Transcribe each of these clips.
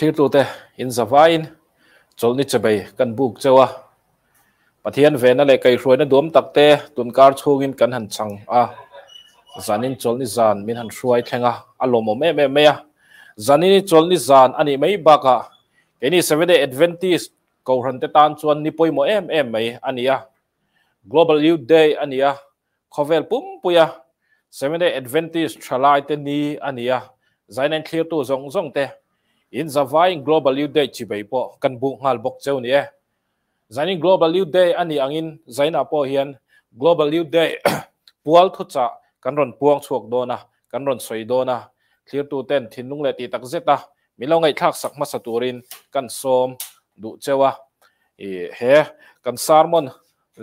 clear tu te in zavain chol ni chebei kan buk chewa pathian ve na le kai hroi na dom tak te tun kar chungin kan han chang a zanin chol ni zan min han hruai thenga alomo me me me a zanini chol ni zan ani mai baka any seven day adventist ko ran te tan chuan ni poimo em em mai ania global youth day ania khovel pum puya seven day adventist thalai te ni ania zainan clear tu zong zong te in zawain global youth day chi bei po kan bu ngal bok cheu ni e zanin global youth day ani angin zain apo hian global youth day pual thu cha kan ron puang chuak do na kan ron soi do na clear tu ten thin lung le ti tak zeta mi lo ngai thak sak ma sa turin kan som du chewa e he kan sarmon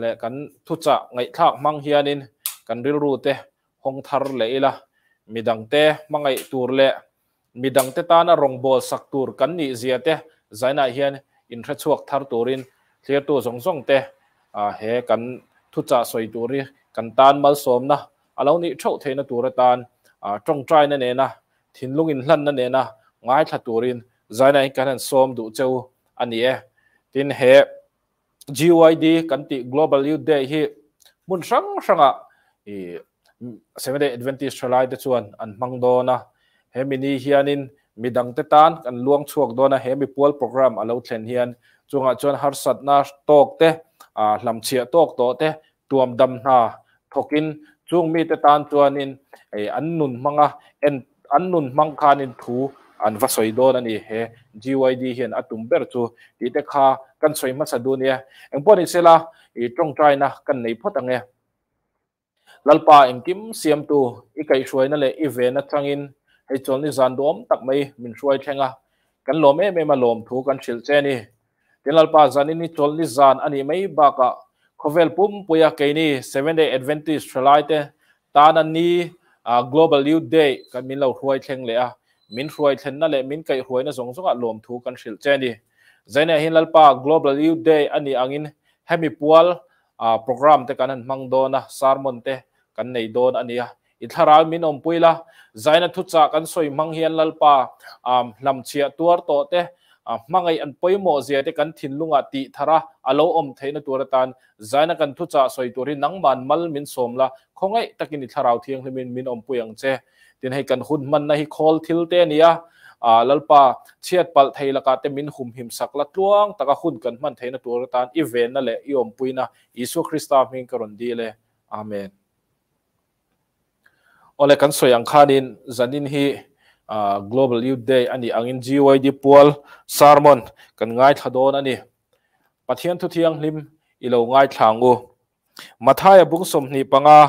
le kan thu cha ngai thak mang hianin kan ril ru te hong thar le ila midang te mangai tur le midang te ta na rong bol sak tur kan ni zia te zaina hian in thre chuak thar turin thlir tu zong zong te a he kan thu cha soi turi kan tan mal som na alo ni thau the na tur e tan a trong trai na ne na thin lung in hlan na ne na ngai thla turin zaina kan an som du cheu ani e tin he GYD kan ti global youth day hi mun sang sanga i 7 day Adventist thalai te chuan an mang do na เฮมินีเฮียนินมีดังเตตานกันลวงช่วงโดนะเฮมิพูลโปรแกรมอาลูเทนเฮียนจงอาจารย์ฮาร์สัตนาตกเตะอ่าลำเชียตกโตเตะตัวดำนาทกินจงมีเตตานตวนินไออันนุนมังอ่ะเอ็นอันนุนมังคานินทูอันวัสดุโดนันี่เฮจีวายดีเฮียนอัตุมเบิร์ตูดีเตคากันสวยมาสุดเนี่ยเอ็งพอนิเสซละอีจงใจนะกันในพอดังเนี่ยลลปาเอ็งกิมเซียมตูอีกไอช่วยนั่นแหละอีเวนัทังอินไอ้จนนี่สันดมตักไม่มินช่วยเชงอ่ะกันลมเอ้ไม่มาลมถูกันเฉลเจนี่เดลัลปาจานี่นี่จนนี่สันอันนี้ไม่บากอ่ะขเวลปุ่มปุยเกนี่เเซ s e v e ด day advantage ทลายเตตานันนี้อ่า global youth day กันมินเราช่วยเชงเลยอ่ะมินช่วยเชงนั่นแหละมินไก่ช่วยนะสงสงอ่ะลมถูกันเฉลเจนี่เจเนียเห็นลัลปา global youth day อันนี้อังอินแฮมิปัวลอ่าโปรแกรมเตกันนั้นมังโดนะซาร์มอนเตกันในโดนอันนี้อ่ะอิทธารามินอมปุยละใจนัทุจักกันสวยมังเฮียนลลปาอ่าลำเชียตัวโตเตะอ่ามังไออันปุยโมเซียเตกันทิ่นลุงอติทาราอโลอมเทนตัวตันใจนักันทุจักสวยตัวรินังบานมัลมินสมละคงไอตะกินอิทธาราเทียงมินมินอมปุยังเจดินให้กันคุณมันในคอลทิลเตเนียอ่าลลปาเชียดปัลไทยละกาเตมินหุมหิมสักละตวงตะกหุ่นกันมันไทยนตัวรตานอีเวนนั่นแหละอีอมปุยนะอิสุคริสตามิงกรนดีเลยอเมนอเลกันสวยังคานินจันนินฮีอ่า global youth day อันนี้อังินจีวายดีพูลซาร์มอนกันง่ายทัดโดนอันนี้ปัทเทียทุเทียงลิมอีโลง่ายทางอูมาทายบุ้งสมนีปังอา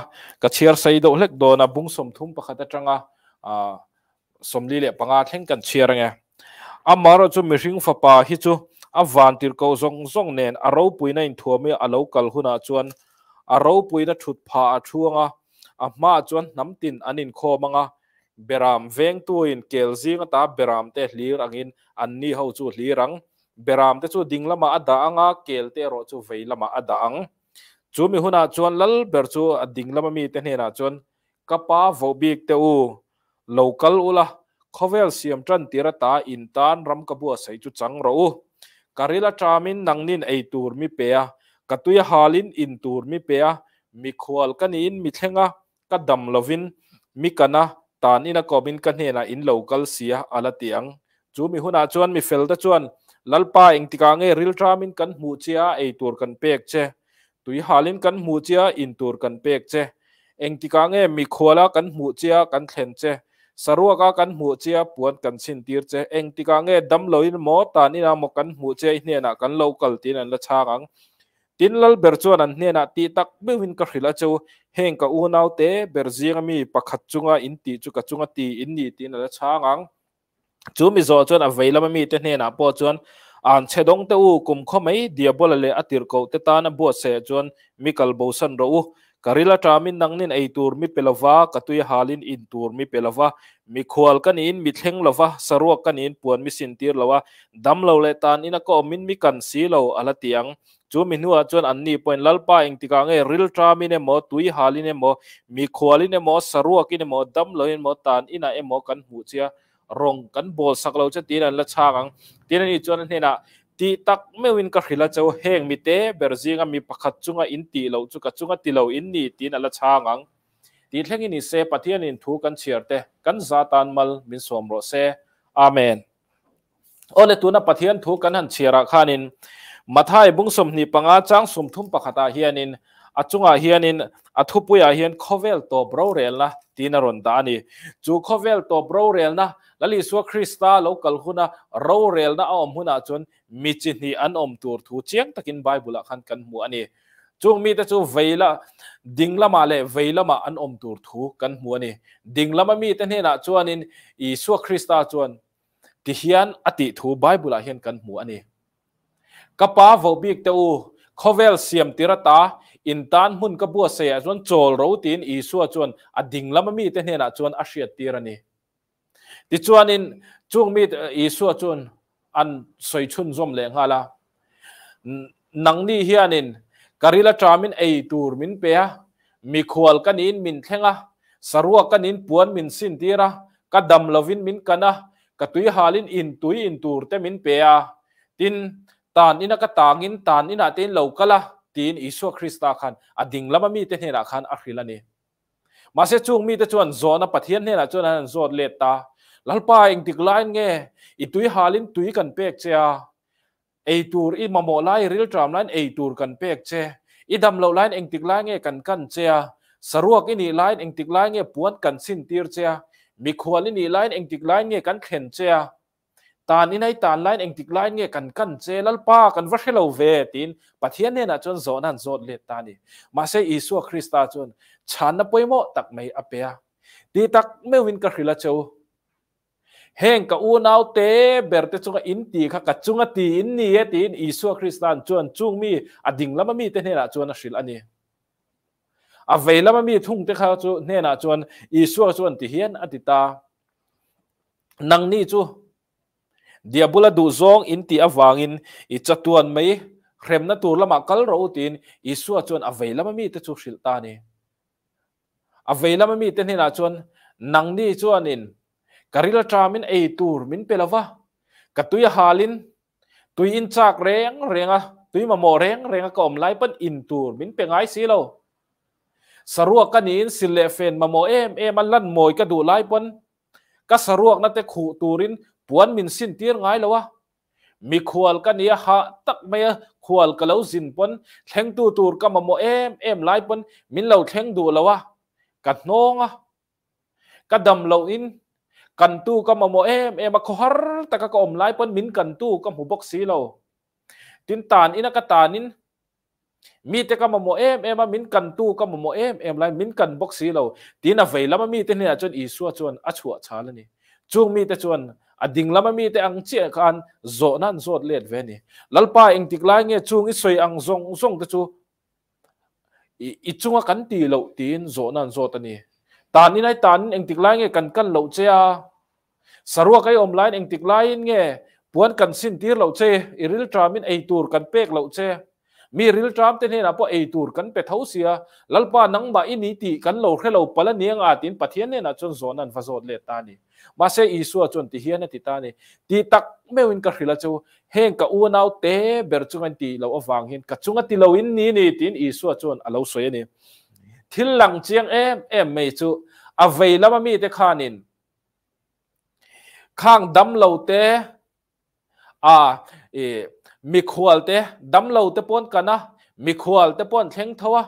กระเชียร์ไซโดเล็กโดนบุ้งสมทุ่มประคตจังอาสมลีเลปังอาแข่งกันเชียร์ไงอามาโรจูมิริ่งฟปาฮิจูอาวันที่ร์าอซงซงเนนอารูปุยนันทัวเมอารมลูกัลฮุนาจวนอารูปุยนัทุดพาาช่วงอา a ma chuan nam tin an in kho manga beram veng tu in kel zinga ta beram te hlir angin an ni ho chu hlirang beram te chu ding lama ada anga kel te ro chu vei lama ada ang chu mi huna chuan lal ber chu a ding lama mi te hena chuan kapa vo bik te u local ula khovel siam tran tirata in tan ram kabu a sei chu chang ro u karila chamin nangnin ei tur mi pe a katuya halin in tur mi pe a mi khwal kanin mi thenga ka dam lovin mi kana tan ina komin ka hne na in local sia ala tiang chu mi huna chuan mi fel da chuan lalpa eng tika nge ril tramin kan hmu chia ei tur kan pek che tui halin kan hmu chia in tur kan pek che eng tika nge mi khola kan hmu chia kan thlen che sarua ka kan hmu chia puan kan sin tir che eng tika nge dam loin mo tan ina mo kan hmu che hne na kan local tin an la cha chang ทินลลเบอร์จวนันเนียนาตีตักเบิวหินก็หิลาเจ้าเฮงก็อูนเอาเตเบอร์จีงมีปัขัดจุงอินตีจุกจุงตีอินนีตีนั่นช้างังจูมิโซจวนอเวลามีเตเนียนาปอจวนอันเชดงเตอุกุมขมัยเดียบบลเลอติรโกเตตานบัวเสจวนมิคัลโบสันโร karila tramin nangnin ei tur mi pelawa katui halin in tur mi pelawa mi khwal kanin mi thleng lawa sarua kanin puan mi sintir lawa dam lo le tan ina ko min mi kan si lo ala tiang chu mi nuwa chuan an ni point lalpa eng tika nge ril tramin emo tui halin emo mi khwalin emo sarua kin emo dam lo in mo tan ina emo kan hu chia rong kan bol sak lo cha tin an la chang tin ani chuan hena ti tak mewin ka khila chaw heng mi te berzinga mi pakhat chunga in ti lo chu ka chunga ti lo in ni tin ala changang ti thleng ni se pathian in thu kan chiar te kan za tan mal min som ro se amen ole tuna pathian thu kan han chiara khanin mathai bungsom ni panga chang sum thum pakhata hianin achunga hianin athupuya hian khovel to bro rel na tin aron da ni chu khovel to bro rel na ลลิสวคริสตาโลกลหุนะเราเรลนะอมหุนะจนมิจินีอันอมตัวทูเชียงตะกินไบบุละขันกันหมวันนี้จงมีแต่จูเวละดิงละมาเลเวละมาอันอมตัวทูกันหัวนี่ดิงละมามีแต่เนน่จวนินอีสวคริสตาจวนที่เฮียนอติทูไบบุละเฮียนกันหมวันนี้กระป๋าวบิกเตอูคอเวลเสียมติระตาอินตานหุนกบัวเสียจวนโจลโรตินอีสวจวนอดิงละมามีแต่เนน่จวนอาเชียตีระนี่ติจวนินจวงมีอีสวจุนอันสวยชุนจอมเลงฮาละนังนี่เฮียนินกะริลจามินไอตูรมินเปียมีขวลกันินมินเทงะ สรัวกันินปวนมินสินตีระกัดดำลวินมินกันะกัตุยฮาลินอินตุยอินตูรเตมินเปียตินตานอินะกัตางินตานอินะเตินเลากะละตีนอิสุคริสตาคันอดิ่งละมามีเตเนระคันอัคริลานีมาเสจุงมีเตจวนโซนปะเทียนเนรละจวนนั้นโซดเลตตาลัลปาเองติกลายเงอิตุยฮาลินตุยกันเป็กเชียไอตูร์อีมาโมไลริลทรามไลน์ไอตูร์กันเป็กเชอิดัมโลไลน์เองติกลายเงกันกันเชียสรุปอินีไลน์เองติกลายเงปวดกันสิ้นตีร์เชียมีควรอินีไลน์เองติกลายเงกันเข็นเชียตานอินไนตานไลน์เองติกลายเงกันกันเชียลัลปากันวัชเลวเวตินปัจเจเนนะจนโซนันโซนเลตานีมาเซอิสุคริสตาจน ฉันนับไปหมดตักไม่อเปียดีตักไม่วินกับฮิละเจ้าเฮงกับอูนาวเตเบร์เตจุงอินตีข่ะกับจุงตีอินนี่เอตินอิสุอาคริสตันจวนจุงมีอดิงละมามีเตเนละจวนอสิลอันนี้อเวลามามีทุ่งเตคะจุเนละจวนอิสุอาจวนที่เฮียนอติตานังนี่จูเดียบุลาดูซองอินตีอวางินอิจตุนไม่เรมนตูละมากลโรตินอิสุอาจวนอเวลามามีเตจุสิลตานีอเวลามามีเตเนละจวนนังนี่จวนอินกริลจามินเอตูร์มินเปลวะกตุยฮาลิน ตุยอินจากเรงเรงอะตุยมาโมเรงเรงอะก็อมไลปันอินตูร์มินเปงไอซีโลสรวกกันนี้สิเลเฟนมาโมเอมเอมันลั่นมวยกระดูไลปันก็สรวกนั่นเตขู่ตูรินปวนมินสินเตียงไงละวะมีควอลกันนี้หาตักเมียควอลก็เลวสินปนแทงตูตูร์ก็มาโมเอมเอมไลปันมินเราแทงดูละวะกัดนองอะกัดดำเราอินกันตู้ก็มาโมเอมเอมาคอร์ต่ก็อมไล่ปนมินกันตู้ก็หูบกซีเราตินตานอินักตานินมีแต่ก็มาโมเอมเอมามินกันตู้ก็มาโมเอมเอมไลมินกันบกซีเราตีน่ะเฟล้มันมีแต่เนี่ยจนอีสัวจนอชัวชาลนี่จูงมีแต่จนอดิงล้มันมีแต่อังเจียกันโจนั่นโจเลีดเวนี่ลัลป้าเองติกไล่เงี้ยจูงอิสวยอังซงซงแต่จูอิจงกันตีเราตีนโจนั่นโจตันนี่ตอนนี้ในตอนเองติดไลน์เงี้ยกันกันเหล่าเจ้าสรุปกไออนไลน์เองติดไลน์เงี้ยปวนกันสิ้นที่เหล่าเจ้าอิริลทรามินไอตูร์กันเป๊กเหล่าเจ้ามีริลทรามเตนี่นะพอไอตูร์กันเป็ดเท้าเสียลัลป้านังบาอินิติกันเหล่าแค่เหล่าปลาเนียงอาตินปะเทียนเนี่ยนะจนสซนันฟาโซดเลตานี่มาเสียอีสัวจนติเฮียนติตานี่ตีตักไม่วินกับขิลาเจเฮงกับอูนเอาเตเบิร์จุงันตีเ่าอวังเห็นกับจุงันตีเ่าอินนี่นี่ตินอีสัวจนเ่าสวยนี่ทิลังเจียงเอ็มเอ็มไม่จูอเวละามีแต่ข้านินข้างดำเหลาเตอ่าเอมีขวลเตดำเหลาเตปนกันนะมีขวลเตปนเทงทวะ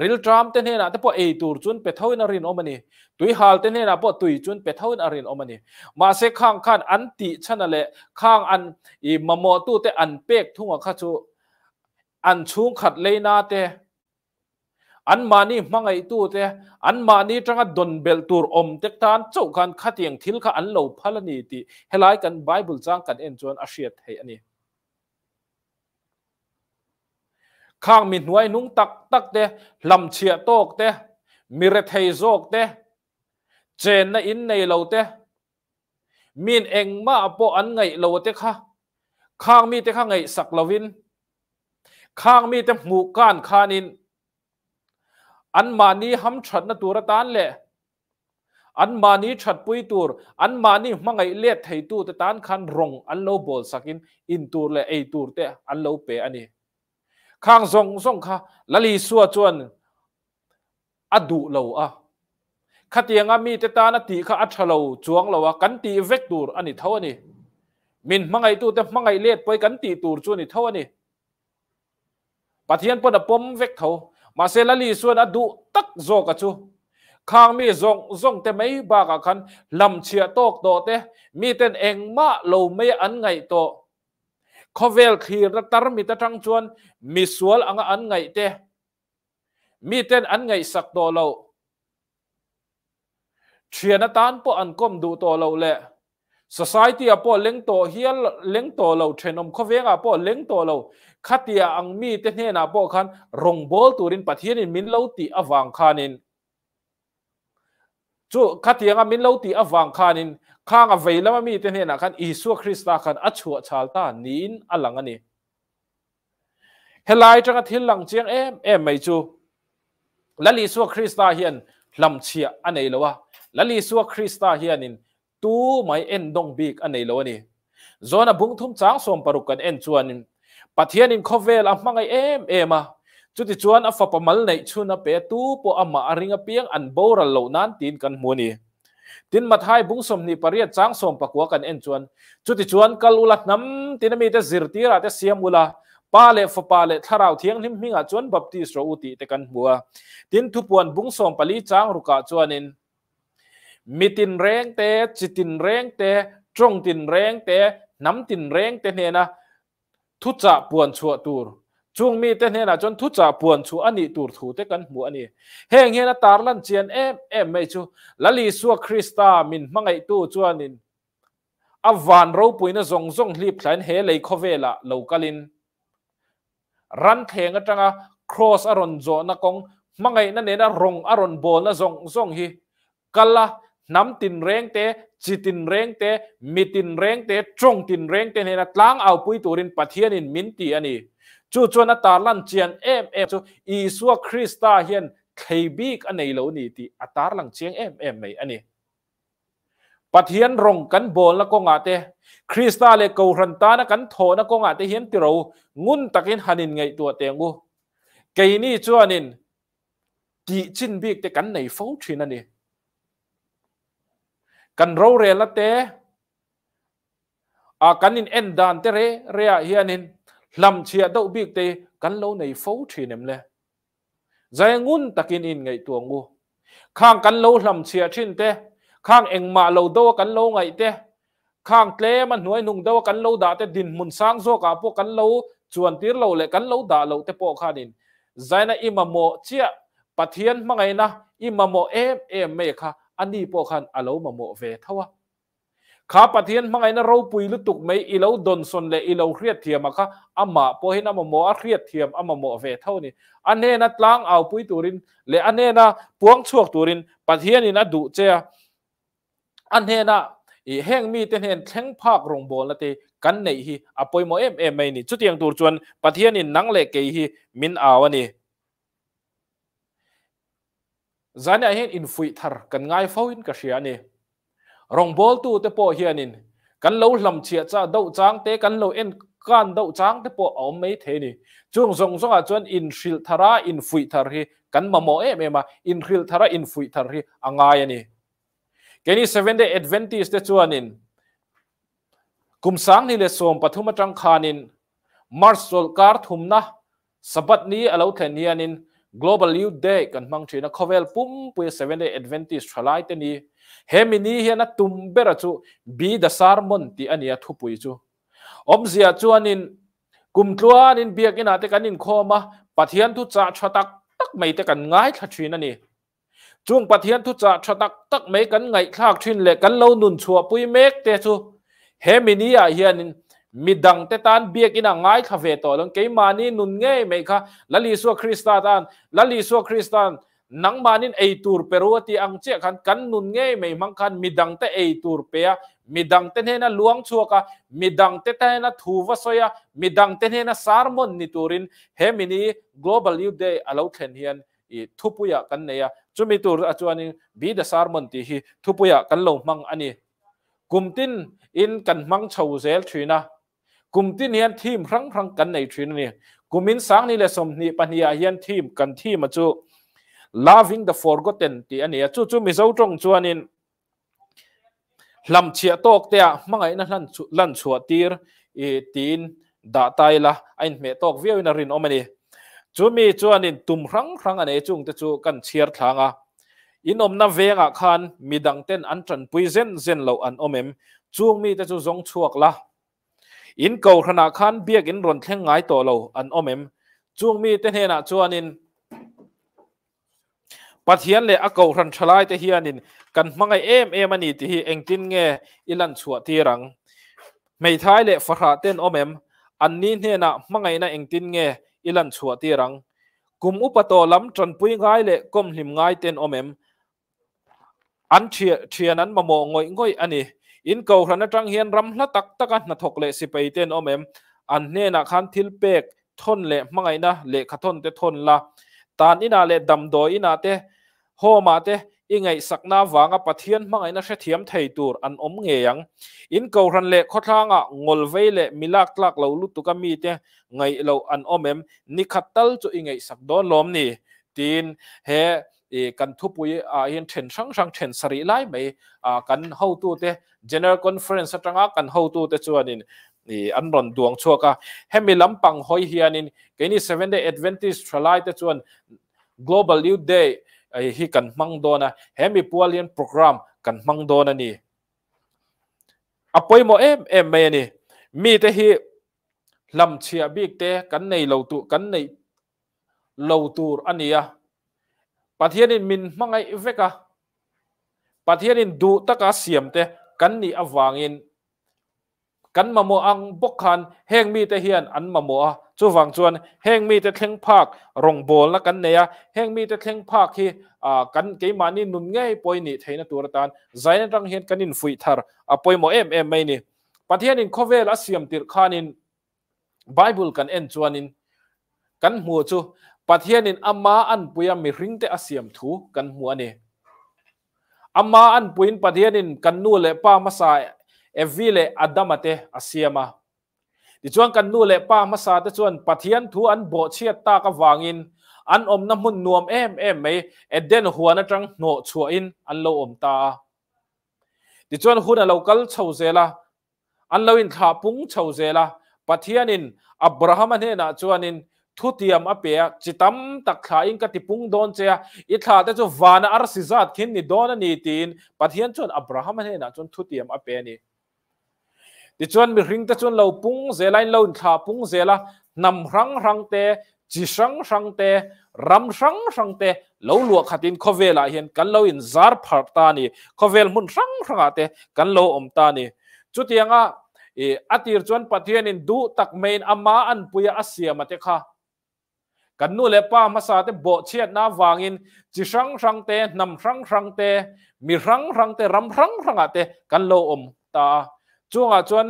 ริลทรัมเตเนนะเตปอเอตูรจุนเปเท่านารินอมันีตุยฮาลเตเนนะปอตุยจุนเปเท่านารินอมันีมาเสข้างข้างอันติชนะเละข้างอันอีมโมตู้เตอันเปกทุ่งข้าจูอันชุงขัดเลยนาเตอันมานี่มังไอตู้เตะอันมานี่จังดนเบลตูร์อมเต็กตานเจ้ากันขัดยังทิลกะอันเลวาพลนีติเฮลายกันไบเบิลจังกันเอ็นจวนอาเชียเฮอันนี้ข้างมีหน่วยนุ่งตักตักเตะลำเชียโตกเตะมีเรทเฮโซกเตะเจนนอินในเลวเตะมีนเองมาปออันไงเลวเตะค่ะข้างมีเตะข้างไงสักลวินข้างมีเตะหมู่ก้านคานินอันมานี้หัมฉันนตัวตานเลยอันมานี้ฉัดปุยตัวอันมานี้มังไงเลียดไทยตัวแต่ตานคันรงอันเลาบอลสักินอินตัวเลยไอตัวเตะอันเลาเปอันนี้ข้างทรงทรงค่ะลลีสัวจวนอดูเราอ่ะขัดยังมีแต่ตานตีข้าอัชเราจวงเราว่กันตีเวกตัวอันนี้เท่านี้ มินมังไงตัวแต่มังไงเลียดไปกันตีตัวจวนนี่เท่านี้ปะเทียนปนปมเวกเท่ามาเซลลีส่วนอดุตักโจกจูข้างมีจงจงแต่ไม่บากขันลำเชียโตกโตเตมีเต้นเองมาโลไม่อันไงโตขเวลขีรตรมีตะทังชวนมีสวลอังอันไงเตมีเต้นอันไงสักโตเราเชียนตานปออันก้มดูโตเราแหละ society apo lengto hial lengto lo thenom khowenga apo lengto lo khatia angmi te hne na po khan rongbol turin pathian in min lo ti awang khanin chu khatianga min lo ti awang khanin khanga veilama mi te hne na khan isu krista khan achu chalta nin alanga ni helai tanga thil lang chiang em em mai chu lali su krista hian lam chia anei lowa lali su krista hianin ตู้ไม่เอ็นดงบีกอันไหนลีวะนี่โซนบุ้งทุ่มจางส่งปรุกันเอ็นชวนปัทเทียนคอเวลอ่มมังไอเอ็มเอมา จุดชวนอัะฟับปมลในชวนอ่ะเปตู้ปออามาอริงอเพียงอันโบรัลโลนันตินกันมันีตินมาไทยบุ้งสมนี่ปรียัจางส่งปะกัวกันเอ็นชวนจุดชวนกัลุลัดน้ำตินมีแต่สิรตีราแตเสียมุลาปาเลฟปาเลทาราวเทียงนิมมิงอ่ชวนบัพติสโรอุติแต่กันบัวตินทุบวนบุ้งสมปลีจางรุกาชวนินมีตินแรงแต่จิตินแรงแต่จงตินแรงแต่น้ำตินแรงแต่เนี่ยนะทุจจะปวนชัวตูรจงมีแต่เนี่ยนะจนทุจจะปวนชัวอันนี้ตูถูเตกันหัวอันนี้เฮงเฮนะตาลันเจียนเอ็มเอ็มไม่ชัวละลีสัวคริสตามินมังไอตู้จวนิน อวานเราปุยนะจงจงรีบแขนเฮเลยคเวละเลวกลินรันเทงก็จังอะครอสอรอนโจนะกงมังไอนั่นเนี่ยนะรงอรอนโบนะจงจงฮีกัลลาน้ำตินเร่งเตะจิตินเร่งเตะมีตินเร่งเตะจงตินเร่งเตะเนี่ยนะล้างเอาปุ๋ยตัวรินปะเทียนินมินตีอันนี้จู่จวนตาลันเจียนเอ็มเอ็มจู่อีสัวคริสตาเฮียนเคยบีกอันนี้เหล่านี้ทีอัตาลังเจียงเอ็มเอ็มไหมอันนี้ปะเทียนรงกันบอลแล้วก็งาเตะคริสตาเลกูรันตานะกันโถนะก็งาเตะเฮียนติเรางุนตะกินหันินไงตัวเตียงกูไกนี่จวนินตีจินบีกแต่กันไหนเฝ้าชินอันนี้ kan ro re la te a kan in en dan te re re a hian in lam chia do bik te kan lo nei fo thi nem le zai ngun takin in ngai tuang ngu, khang kan lo lam chia thin te khang eng ma lo do kan lo ngai te khang tle man nuai nung do kan lo da te din mun sang zo ka po kan lo chuan tir lo le kan lo da lo te po khan in zaina imamo chia pathian mangai na imamo em em me kha อันนี้พวกขันอาเลวมาโมเวทว่าข้าปะเทียนมังไงนะเราปุยลุตุกไม่อีเราดนสนเลยอีเราเครียดเทียมอะค่ะอามาพอเห็นอามาโมอาเครียดเทียมอามาโมเวเท่านี้อันเนนัดล้างเอาปุยตูรินเลยอันเนนะพวงชวกตูรินปะเทียนนี่นะดุเจ้าอันเนนะอีแห้งมีแต่เห็นแข็งภาครงบอลละทีกันไหนฮีอปุยโมเอ็มเอ็มไม่นี่จุดยังตูวจวนปะเทียนนี่นังเล็กเกฮีมินเอาวนี่จานี่เห็นอินฟุยทาร์กันง่ายฟ้าวินกษีอันนี้รองบอลตัวเตปโอเฮียนินกันเล่าลำเชียจ้าเดาจังเตะกันเล่าเอ็นกันเดาจังเตปโอเอาไม่เทนี่จงทรงจงอาจารย์อินฟิลทาร์อินฟุยทาร์ฮีกันมาโมเอ็มเมมาอินฟิลทาร์อินฟุยทาร์ฮีอ่างง่ายอันนี้แค่นี้เซเว่นเดอแอดเวนตี้สเตจวนินกุมสังนี่เลสโอมปฐุมจังคานินมาร์สโอลการ์ทุมนะสบปดนี้เอาเล่าเทนี่อันนี้ global u e w day กันมังชีนะ cover ปุ่มปุ่ย s e เ e n day adventist ทลายเตนีเฮมินีเฮนะตุ่มเบระจู be the sermon ที่อันนี้ทุปุยจูอมเสียจวนินกุมตัวนินเบียกินอะไรกันนินข้อมาปัทเทียนทุจ่าชตักตักไม่แต่กันง่ายทัดชีนันนี่จวงปัทเทียนทุจ่าชตักตักไม่กันง่ายทักชีนเลยกันเล่านุนชัวปุ่ยเมกเตจูเฮมินีอะเฮนินมิดังเตตันเบียกินางไงคาเฟ่ต่อลงเกมานี่นุนเง่ไหมคะละลีสัวคริสตาตันละลีสัวคริสตันนังมานินไอตูร์เปรัวตีอังเจคันกันนุนเง่ไหมมังคันมิดังเตไอตูร์เปียมิดังเตเนน่ะลวงชัวกะมิดังเตเตน่ะทูวสอยะมิดังเตเนน่ะสารมนนิตูรินเฮมินี global youth day อลาวเทนเฮียนอีทุปุยกันเนียจุมิตูร์อจวนิบีดสารมนทีฮีทุปุยกันลงมังอันนี้กุมตินอินกันมังชาวเซลทรีนะกลุ่มที่เนียนทีมครั้งครั้งกันในทรีนนี่กลุ่มมินสังนี่แหละสมนี่ปัญญาเฮียนทีมกันที่มาจู loving the forgotten ที่อันนี้จู่จู่มีเจ้าจงจวนินลำเชียโตกเตะมั่งไงนั่นลั่นชัวตีร์อีตีนดาตายละไอ้เมตโตกเวียวินารินอมันนี่จู่มีจวนินตุ่มครั้งครั้งอันนี้จู่จะ่จู่กันเชียร์ทางอ่ะอินอมนาเวงอ่ะคันมีดังเต้นอันจันปุยเซนเซนเหล่าอันอมเอ็มจู่มีแต่จู่จงชวกละอินเก่าขณะขันเบียกอินรอนแข่งไงตัวเราอันอมเอ็มจวงมีเต้นเฮนะจวนินปัียนเลยอเกาารันชลายเตียนินกันมังไอเอ็มเอ็มันนี่ที่เองตินเงออิลันชัวทีรังไม่ท้ายเลยฟรงเต้นอมเอ็มอันนี้เฮนะมังไอนะเองตินเงออิลันชัวทีรังกุมอุปตัวลำจันปุยง่ายเลยก้มหิมง่ายเต้นอมเอ็มอันเชียเชียนั้นมามงงอยงอยอันนี้อินเก่าขันนั่งจังเฮียนรำละตักตะกันนัทกเลสิไปเต้นอมเอ็มอันเนี่ยนักขันทิลเปกทนเละมังไงนะเละขัดทนเตทนละตอนอินาเละดำดอยอินาเตะโฮมาเตะอีไงสักนาวางะปะเทียนมังไงนะเชีเทียมไทยตูรอันอมเงียงอินเกลาขันเละขัดทางอ่ะงลเวลเละมิลักลักเหลาลุตุกามีเตะไงเหลาอันอมเอ็มนิขัดตัลจู่อีไงสักโดนล้มนี่ทีนเฮ kan thu pui a à, hian then sang sang then sari lai mai a à, kan ho tu te general conference atanga kan ho tu te chuanin ni an ron duang chuaka hemi lampang hoi hianin keini seven day adventist thralai te chuan global youth day hi kan mang dona hemi pualian program kan mang dona ni apoi à, mo em em mai ni mi te hi lam chia bik te kan nei lo tu kan nei lo tur ania ปัทเทียนมินมังไงเวกะปัทเทียนดูตะกาเสียมเตะกันนี่อวางินกันมาโมอังบกขันแห่งมีแตะเฮียนอันมาโมอะจู่ฟังชวนแห่งมีแตะเค่งภาครงโบลและกันเนียแห่งมีแตะเค่งภาคที่อ่ากันเกมานี่นุ่นง่ายปอยนี่เทนตัวรตานใจนั่งเห็นกันนินฟุยทาร์อ่ะปอยโมเอ็มเอ็มไม่นี่ปัทเทียนินโคเวลัสเสียมติดขานินไบเบิลกันเอ็นชวนินกันหัวจู่ประเทศนอามาอันปุยมีริงเตอาเซียมถูกันหัวนี่อามาอันปุยประเทศนกันนู่เล่ป้ามาสายเอวีเลยอดดามเตอาเซียมาดิจวนกันนู่เล่ป้ามาสายดิจวนประเทนถูกันบ่เชียตากะวางอินอันอมน้ำมันนวมเอ็มเอ็มไอเอเดนหัวนะจังโหนชัวอินอันโลอมตาดิจวนหุ่นเราเกิลชาวเซลาอันเราอินขาปุ้งชาวเซลาประเทศนอับราฮัมเนี่ยนะจวนนินทุเทียมอเปียจิตตมตักขาอิงกติปุงโดนเจียอิท่าแต่จวานอารสิจัดขินนิโดนนีตินปัจจเียนชนอับราฮัมเนี่ยนะจนทุเทียมอเปียนี่ดิจวนมีริงแต่จนเราปุงเซลัยเราอิทาปุงเซละนำรังรังเตจิสังสังเตรำสังสังเตเราหลวกขัดินขเวลาเห็นกันเราอินซาร์พาร์ตานี่ขเวลมุนสังสังเตกันเราอมตานี่จุดยังอ่ะอออติรจวนปัจจเียนนินดูตักเมนอามาอันปุยอาเซียมาเตค่ะกันนู่เลป้ามาสาเตโบเชียดน้าวางินจิรังรังเตนำรังรังเตมีรังรังเตรำรังรังอะเตกันโลอมตาจวงอาจวน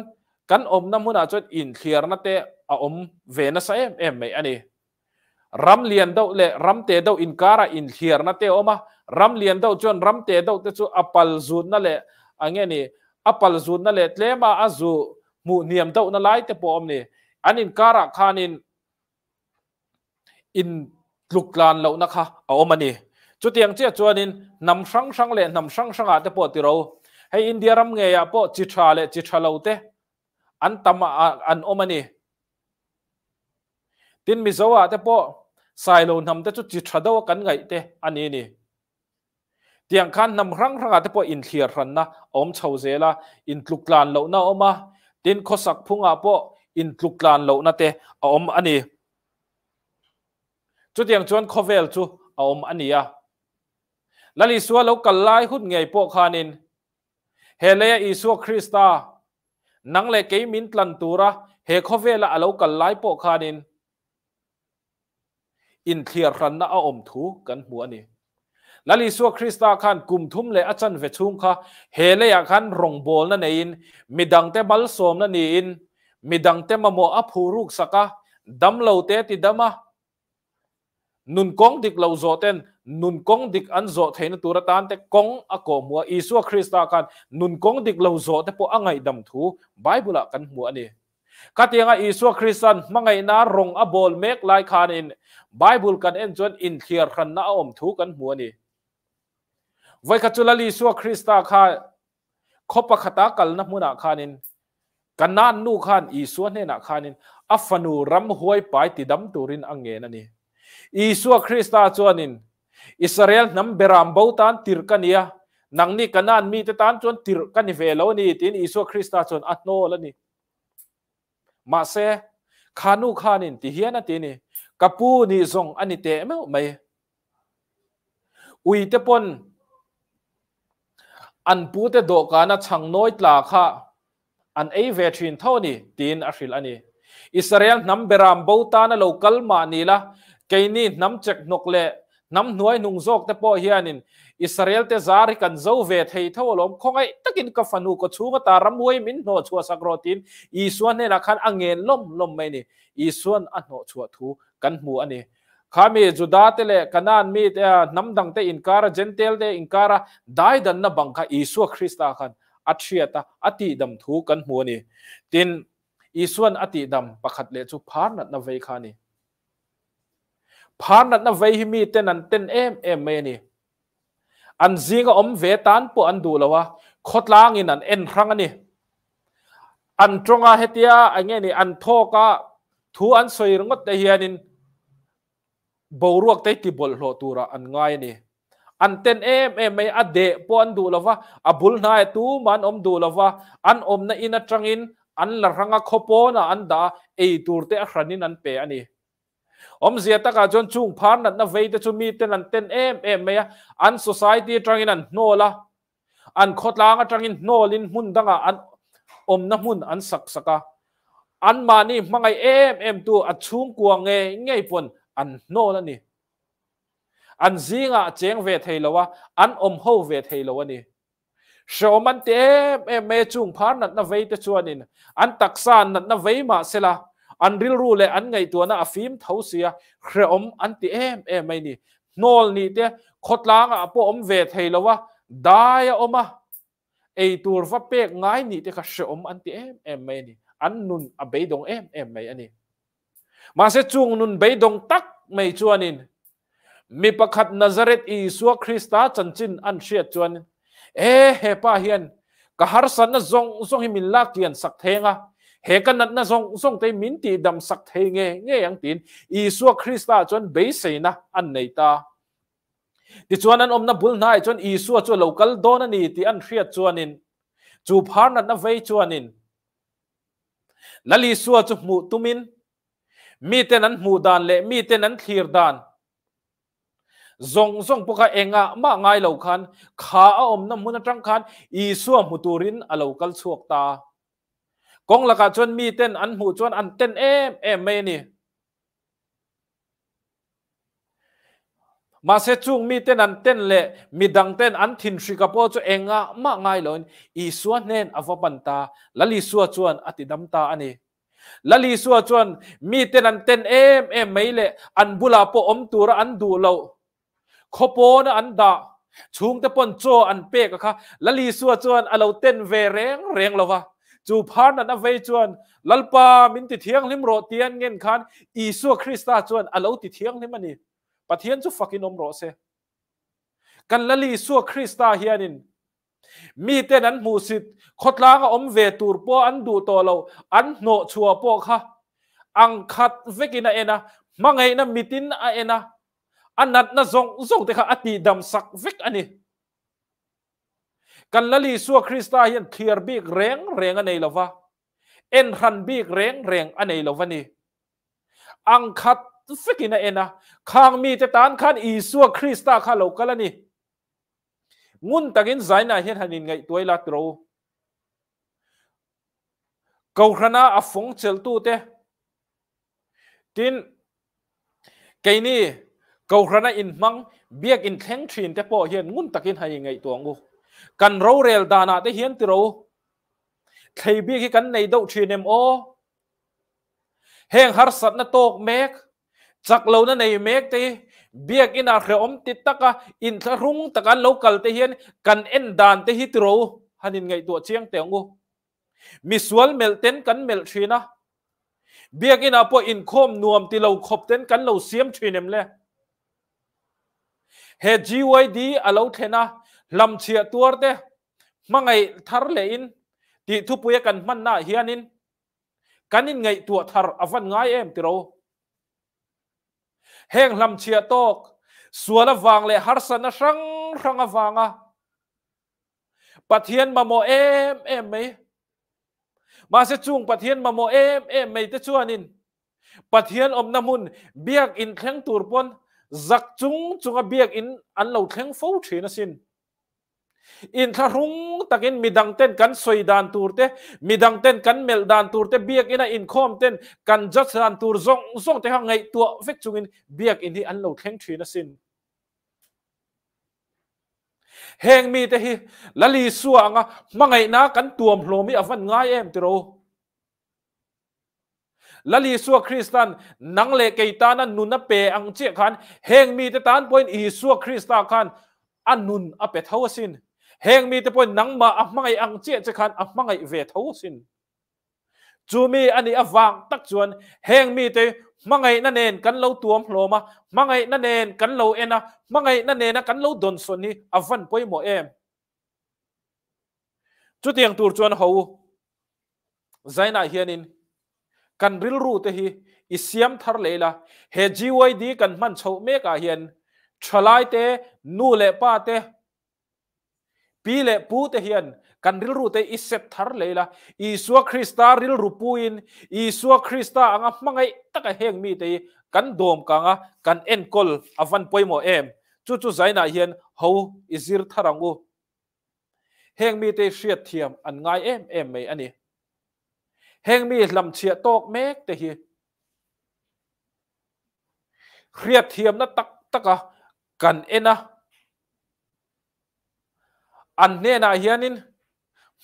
กันอมน้ำมันอาจวนอินเคียร์นะเตออมเวนัสเอ็มเอ็มไม่อันนี้รำเลียนเดาเละรำเตเดาอินการะอินเคียร์นะเตออมารำเลียนเดาจวนรำเตเดาเตจูอปัลจูนนั่นแหละอันเงี้ยนี่อปัลจูนนั่นแหละเลมาอาจูมูเนียมเดานั่นไล่เตปอมนี่อันอินการะคานินอินลุกลานเลานะคะเอาอมานนี่จุดยังเจ้าจวนินนำสังสังเลนำสังสังอาจจะปวดติเราให้อินเดียรำเงียปอจิตราเลจิตราเราเตอันตมาอันอมานนี่ตินมิโซอาแตปอสไซโลนำแต่จุดจิตราเดวกันไงเตอันนี้นี่เตียงคันนำรังรังอาจจะปออินเทียรันนะอมชาวเซลาอินลุกลานเ่าน้าอมาตินโคสักพุงอาปออินลุกลานเ่านน่นเตอมอันนี้จุดเดียชวนคอเวลจูเอาอมอันนี้อะลลิสัวเ้วกัลไลหุ่นไงพวกขานินเฮเลียอิสัวคริสตานังเลเกมินตันตัระเฮคอเวลเ้วกัลไลพวกขานินอินเทียรันนะเอาอมถูกันหัวนี้ลลิสัวคริสตาขันกลุ่มทุ่มเลยอาจารย์เวชุงค่ะเฮเลียขันรงบอลนั่นเองมีดังเตบัลสมนั่นเองมีดังเตมโมอภูรุกสักะดัมเลวเตติดัมะนุนกงดิกเราโจเตนนุนกงดิกอันโจเทนตุระตานแต่กงอากมัวอิสุคริสตากันนุนกงดิกเราโจแต่พออ่งไงดำทูไบเบุลกันมัวนี่กติยังอิสุคริสตันมังไงนารงอบอลเมกไลคานินไบเบุลกันเอ็นจวนอินเทียร์ขันน้าอมทูกันมัวนี่ไว้ัจุลลีสัวคริสตาคาคขบประคตากันนมุนาคานิน กันนานนู่คานอิสุเนี่ยนาคานินอัฟนูรัมหวยไปติดดำตูรินอังเงนันนี่ Isua Krista chuan in Israel nam beram bo tan tir kania nangni kanan mi te tan chuan tir kan ve lo ni tin Isua Krista chuan atno la ni ma se khanu khanin ti hian ati ni kapu ni zong ani te me mai ui te pon an pu te do kana chang noi tla kha an ei ve thin tho ni tin a hril ani Israel nam beram bo tan lo kalma ni la กนี่น้ำจักนกเละน้ำหน่วยนุงโจกแต่พอเฮียนิน อิสราเอลเตจาริกันเจ้าเวทให้เท่าลมคงไอ้ตะกินกับฟันูก็ชูมาตารำมวยมินโนชัวสักโรตินอีส่วนในราคาอังเงินล้มล้มไม่นี่อีส่วนอันโนชัวทูกันหมูอันนี้ข้ามีจุดาเตเลกันนันมีแต่น้ำดังเตอินคาร์เจนเตลเตอินคาร์ได้ดันนับบังค่ะอีส่วนคริสต์อาคัน อัตเชียตาอติดัมทูกันหมูนี่ตินอีส่วนอติดัมประคัดเลจุพาร์นัตนเวคานี่พานัดนะไว้มีเต้นันเต้นเอ็มเอ็มเมนี่อันซิงก็อมเวตานปวอันดูแล้ววะคดล้างอินันเอ็นครั้งอันนี้อันตรงอาเฮติยาอันเงี้ยนี่อันโทก็ทูอันสวยรงดแต่เฮียนินบ่รวกแตติบอลโหลตัวอันง่ายนี่อันเต็นเอมเอมไม่อเดะปวนดูแล้ววะอับุลนายตูมันอมดูแล้ววะอันอมใะอินจังอินอันละรังอคโปนะอันดาเอตูรเตอครันินันเปอันนี้อมเสียตกาจนชุ่งพานนั่นนเวทชุมีเตนันเต้นเอ็มเอ็มเไหยอันสุสัยที่จังอินันโนละอันขดตรลางจังอินโนลินมุนดังอันอมน้ำมุนอันสักสกอันมานี่มังไงเอ็มเอ็มตัวอชุ่งกวงเงยเงยปนอันโนละนี่อันซิงอ่ะเจงเวทเฮลวะอันอมหูเวทเฮลวะนี่ชาวมันเต็มเอเมจุงพานนั่นนะเวทชวนินอันตักซานนั่นนะเวมาเสลาอันริลรู้เลยอันไงตัวน่ะฟิมเทาเสียเครอมอันติเอ็มเอมไม่นี่นอลนี่เตะคดล้างอ่ะพวกอมเวทให้แล้ววะได้อะอมะไอตัวฟัาเป็กง่ายนี่เตะเครอมอันติเอ็มเอมไม่นี่อันนุนอเบดงเอมเอมไม่อันนี้มาเสจุงนุนเบดงตักไม่ชวนินมีประคตดนาซาเรตอิสัวคริสตาจันจินอันเชียจวนเอเฮปาเฮียนกะฮาร์สันนะจงซงให้มิลลาเกียนสักเทงะเฮกันนัดนะส่งส่งแต่มินตีดำสักเทงเงี้ยยังตินอีสัวคริสต์าจนเบสเซนะอันไหนตาดิจวนนั้นอมนับบุญนายจนอีสัวจวนโลกลโดนนี่ที่อันเรียดจวนินจูพาร์นัดนับเวจวนินลลีสัวจุมูตุมินมีแต่นั้นมูดานเละมีแต่นั้นลีร์ดานจงจงพวกเองอะมาไงเหล่าคันขาอมนับมุนจังคันอีสัวมุตุรินอโลกลสวกตากงละกาชวนมีเต้นอันหูชวนอันเต้นเอมเอมไม่นี่มาเสจุงมีเต้นอันเต้นเละมีดังเต้นอันทินสิกโปร์จะเองอะมากง่ายเลยอีส่วนเน้นอวบันตาลลีส่วนชวนอติดัมตาอันนี้ลลีส่วนชวนมีเต้นอันเต้นเอมเอมไม่เละอันบุลาปอมตัวอันดูเราขบอนอันดาชุงตะปนโจอันเปกะค่ะลลีส่วนชวนเราเต้นเวเรงเรงเลยวะจูพานนันเอาไว้จวนลัลปามินติเทียงลิมโรเตียนเงินคันอีสัวคริสต์จวนอาเลวติเทียงลิมันนี่ปะเทียนจูฟักินอมโรเซกันละลีสัวคริสต์เฮียนินมีแต่นั้นมูสิตคดล้างอมเวตูรปออันดูตัวเราอันโนชัวปอค่ะอังคัดเวกินาเอนะมังไงนะมิตินเอนะอันนั้นนะจงจงแต่ค่ะอติดำสักเวกอันนี้กันละลีสัวคริสตาเฮียนเทียร์บีกเร่งเร่งอันไหนละวะเอ็นรันบีกเร่งเร่งอันไหนละวะนี่อังคัดสกินะเอ็นนะข้างมีจะตานขันอีสัวคริสตาข้าเรลากันละนี่งุนตะกินสายนาเฮียนฮันนินไงตัวละตรูกาคนาอัฟงเชลตูเตทินไกนี่กาคนาอินมังเบียกอินแทงทรีนแต่พอเฮียนงุนตะกินหายังไงตัวงูกันเราเรลดานาได้เห็นติเราใครบีกกันในดอชีเนมโอแห่งฮาร์สัตนโตกเมก จากเรานั้นในเมกตีเบียกอินาเคอมติดตะกะอินทรุงตะกันโลกิลเตเห็นกันเอ็นดานเตฮิตโรฮันินไงตัวเชียงเตียงกูมิสวลเมลเตนกันเมลทรีนะ เบียกอินาพออินคมนวมตีเราขบเตนกันเราเสียมทรีนมเลยเฮจีไวดีอาเราเทนะ lam chia tuar te ma ngai thar le in ti thu puya kan man na hian in kan in ngai tua thar avan ngai em tiro heng lam chia tok suala wang le har sana rang rang awanga pathian ma mo em em mai ma se chung pathian ma mo em em mai te chuanin pathian om namun biak in thleng tur pon zak chung chunga biak in an lo thleng fo thina sin อินทรุงตักินมีดังเต้นกันสวยดานตูร์เตมีดังเต้นกันเมลดานตูร์เตเบียกอินะอินคอมเต้นกันจัดดานตูร์ซงซงเตหองไงตัวเฟกจุงินเบียกอินที่อันโลาแข็งทีนะสินเฮงมีแต่ฮิลลีสัวงะมังไงนะกันตัวมโลมีอฟันง่ายเอ็มติโรลลีสัวคริสตันนังเลกตานันนุนเปอังเจียคันเฮงมีแต่ตานปอยอีสัวคริสตาคันอันนุนอเปเาวสิน heng mi te pon nang ma a mangai ang che che khan a mangai ve tho sin chu mi ani awang tak chuan heng mi te mangai na nen kan lo tuam hloma mangai na nen kan lo ena mangai na nen kan lo don son ni avan poi mo em chu tiang tur chuan ho zaina hianin kan ril ru te hi isiam thar leila he jiwai di kan man chho me ka hian thalai te nu le pa te ปีเล่ปูเตเฮียนกันริลรูเตอิเซตทาร์เลยละอีสัวคริสตาริลรูปูอินอีสัวคริสตาอ่างมังไงตะกะเฮงมีเตกันโดมกังอ่ะกันเอ็นกอลอวันปอยโมเอ็มจู่จู่ใจน่ะเฮียนฮาอิซิร์ทารังกูเฮงมีเตเชียเทียมอันง่ายเอ็มเอ็มไมอันนี้เฮงมีลำเชียโตกเมกเตฮีเรียดเทียมนะตักตักะกันเอ็นะ an ne na hianin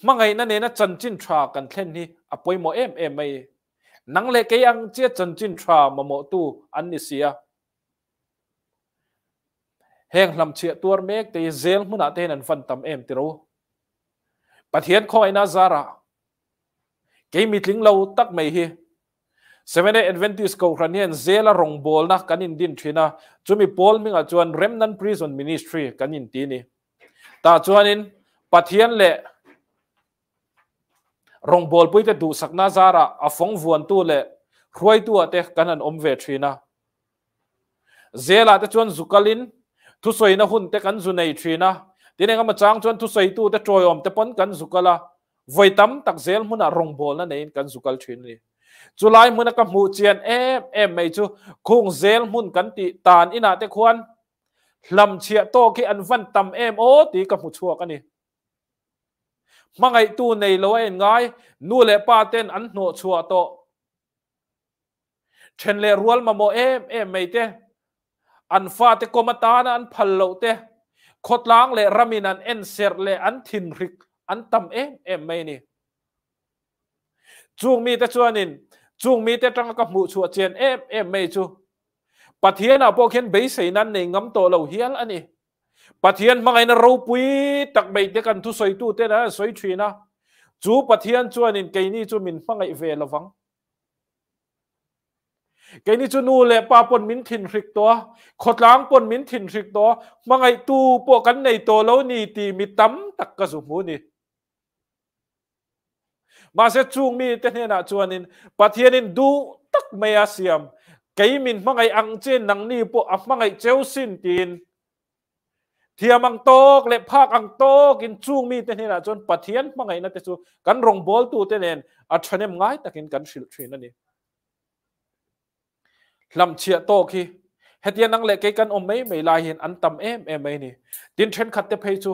mangai na ne na chanchin tha kan thlen ni apoimo em em mai nang le ke chân che tra mà mamo tu an ni sia heng hlam che tur mek te zel hmuna ah te nan fan tâm em tiro hiện khoi na zara cái ke mitling lâu tak mai hi seven day adventist ko khranian zela rongbol na kanin din thina chumi paul minga ah chuan remnant prison ministry kanin ti ni ta chuanin pathian le rong bol te du sakna zara a phong vuan tu lệ khuai tu a te ate an om ve thina la te chuan zukalin thu na hun te kan zunei thina tine nga machang chuan thu sei tu te om te pon kan zukala voi voitam tak zel a rong bol na nei kan zukal thin ni chulai huna ka mu chian em em mai chu khung zel mun kan ti tan ina te khuan ลำเชียโตกี่อันวันตำเอมโอตีกับมุชัวกันนี่มังไอตูในโลเอยไงนู่เลป้าเต้นอันโนชัวโตเชนเลรัวลมาโมเอมเอมไม่เตะอันฟาติโกมาตานะอันพัลโลเตขดล้างเลรามินันเอ็นเซรเลอันทินริกอันตำเอมเอมไม่นี่จูงมีแต่ชวนินจูงมีแต่จังกับมุชัวเจียนเอมเอมไม่จูปะเทียนอาพวกเี็นเบสนั่นในงำโตเราเฮียลอันนี้ปะเทียนมาไงนะรูปุยตักใบเดียกันทุสอยตู้เตนะสอยชีนะจูปะเทียนจวนินไกนี่จูมินมาไงเวลวังไกนี่จูนูเลยปาปนมินถิ่นริกตัว ขดล้างปนมินถิ่นริกตัวมาไงตู้ปวกกันในโตเราหนี่ตีมีตั้มตักกระสุนูนี่มาเสจูงมีเตเนี่ยนะจวนินปะเทียนินดูตักไม่อาเซียมไก่มินมังไออังเจนนังนี่ปุ๊วกมังไอเจ้าสินตินเทียมังโตกเล็บภาคอังโตกินจูงมีแต่นี่นะจนปะเทียนมังไงนั่นแต่สูกันรงบอลตูเต็นนอัจฉริยะง่ายแต่กินกันสิลทรีนั่นนี่ลำเชียโตกีเฮตียนังเล็กกันอมไม่ไม่ลายเห็นอันตำเอ็มเอ็มไม่นี่ดินเทนขัดเตะเพยจู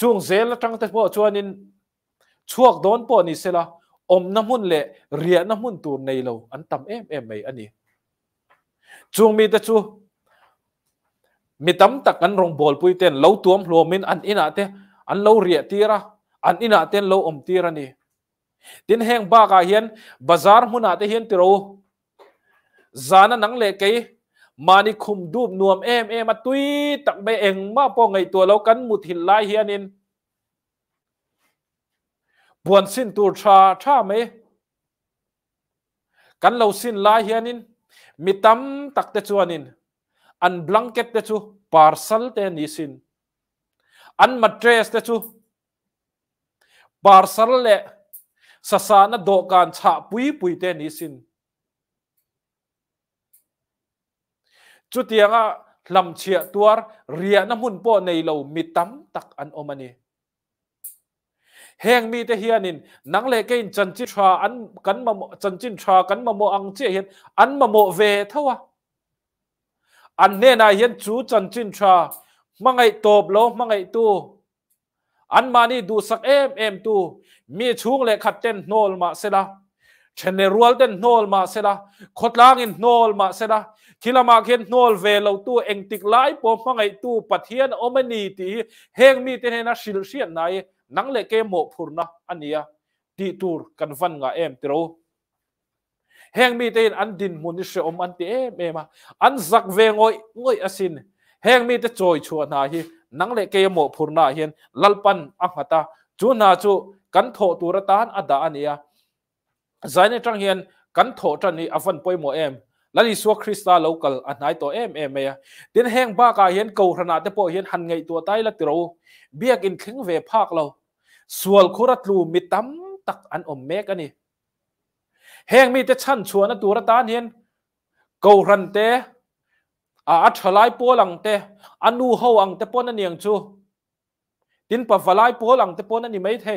จูงเซลลตังแต่พวกชวนินช่วงโดนปวนี่เสละอมน้ำหุ่นเละเรียน้ำหุ่นตูนในเราอันต่ำเอ็มเอ็มไออันนี้จวงมีแต่จูมีตั้มตักอันรองบอลปุยเต้นเราตัวมโวมินอันอินาเตอันเราเรียตีระอันอินาเต้นเราอมตีระนี่ดินแห่งบ้ากาเฮียนบาซาร์มุนาเตเฮียนติโรจานันังเละไกมานิคุมดูบนวมเอ็มเอ็มมาตุยตักไปเองมาปองไงตัวเรากันมุดหินลายเฮียนินบวนสิ้นตัวชาชาไหมกันเราสิ้นลายเฮียนินมีตั้มตักเตจวนินอันบลังเก็ตเตจูปาร์ซลเตนิสินอันมัดเรสเตจูปาร์ซลเล่สสานะโดกันชาปุยปุยเตนิสินจุดเดียงอะลำเชียตัวเรียนนมุนโปในเรามีตั้มตักอันโอมานีแหงมีแต่เฮียนินนังเลกินจันจิชาอันกันมาจันจินชากันมาโมอังเจียนอันมาโมเวเทวะอันเนนายเห็นจูจันจินชามังไงตบโลมังไงตูอันมานี่ดูสักเอ็มเอ็มตูมีช่วงเลขัดเต้นโนลมาเสละเชนเนรัวเต้นโนลมาเสละขดล้างอินโนลมาเสละทีละมาเห็นโนลเวลาตูวเองติดไล่ปมมังไงตูปัทเทียนโอมนีตีเฮงมีเตนนัชิลเชียนนายนังเลเกโมพูรนะอันนี้ตีตูร์กันฟันงาเอ็มติโรแห่งมีเตนอันดินมุนิเชอมอันเตีเอ็มเอมาอันสักเวงอยงอยอสินแหงมีเตจอยชัวนาฮีนังเลเกโมพูรนาเฮียนลัลปันอังหตาจูนาจูกันโถตุรตานอดาอันนี้ใจในจังเฮียนกันโถจันนี้อฟันปอยโมเอ็มลลิสวคริสตาลูกลอันไหนตัวเอ็มเอ็มเอียดินแหงบ้ากาเหยนเกาขนาเต่พอเหยนหันไงตัวไต้ละติโรเบียกินขึ้นเวภาคเราส่วนคุรัตลูมีตั้มตักอันอมเมกันนี่แห่งมีแต่ชั้นชวนตัวรตานเห็นกรันเตอาชลายปัวหลังเตอนูเฮาอังเตปนนั่นเองชูดินปะฟลายปัวหลังเตปนนั่นนี่ไม่เท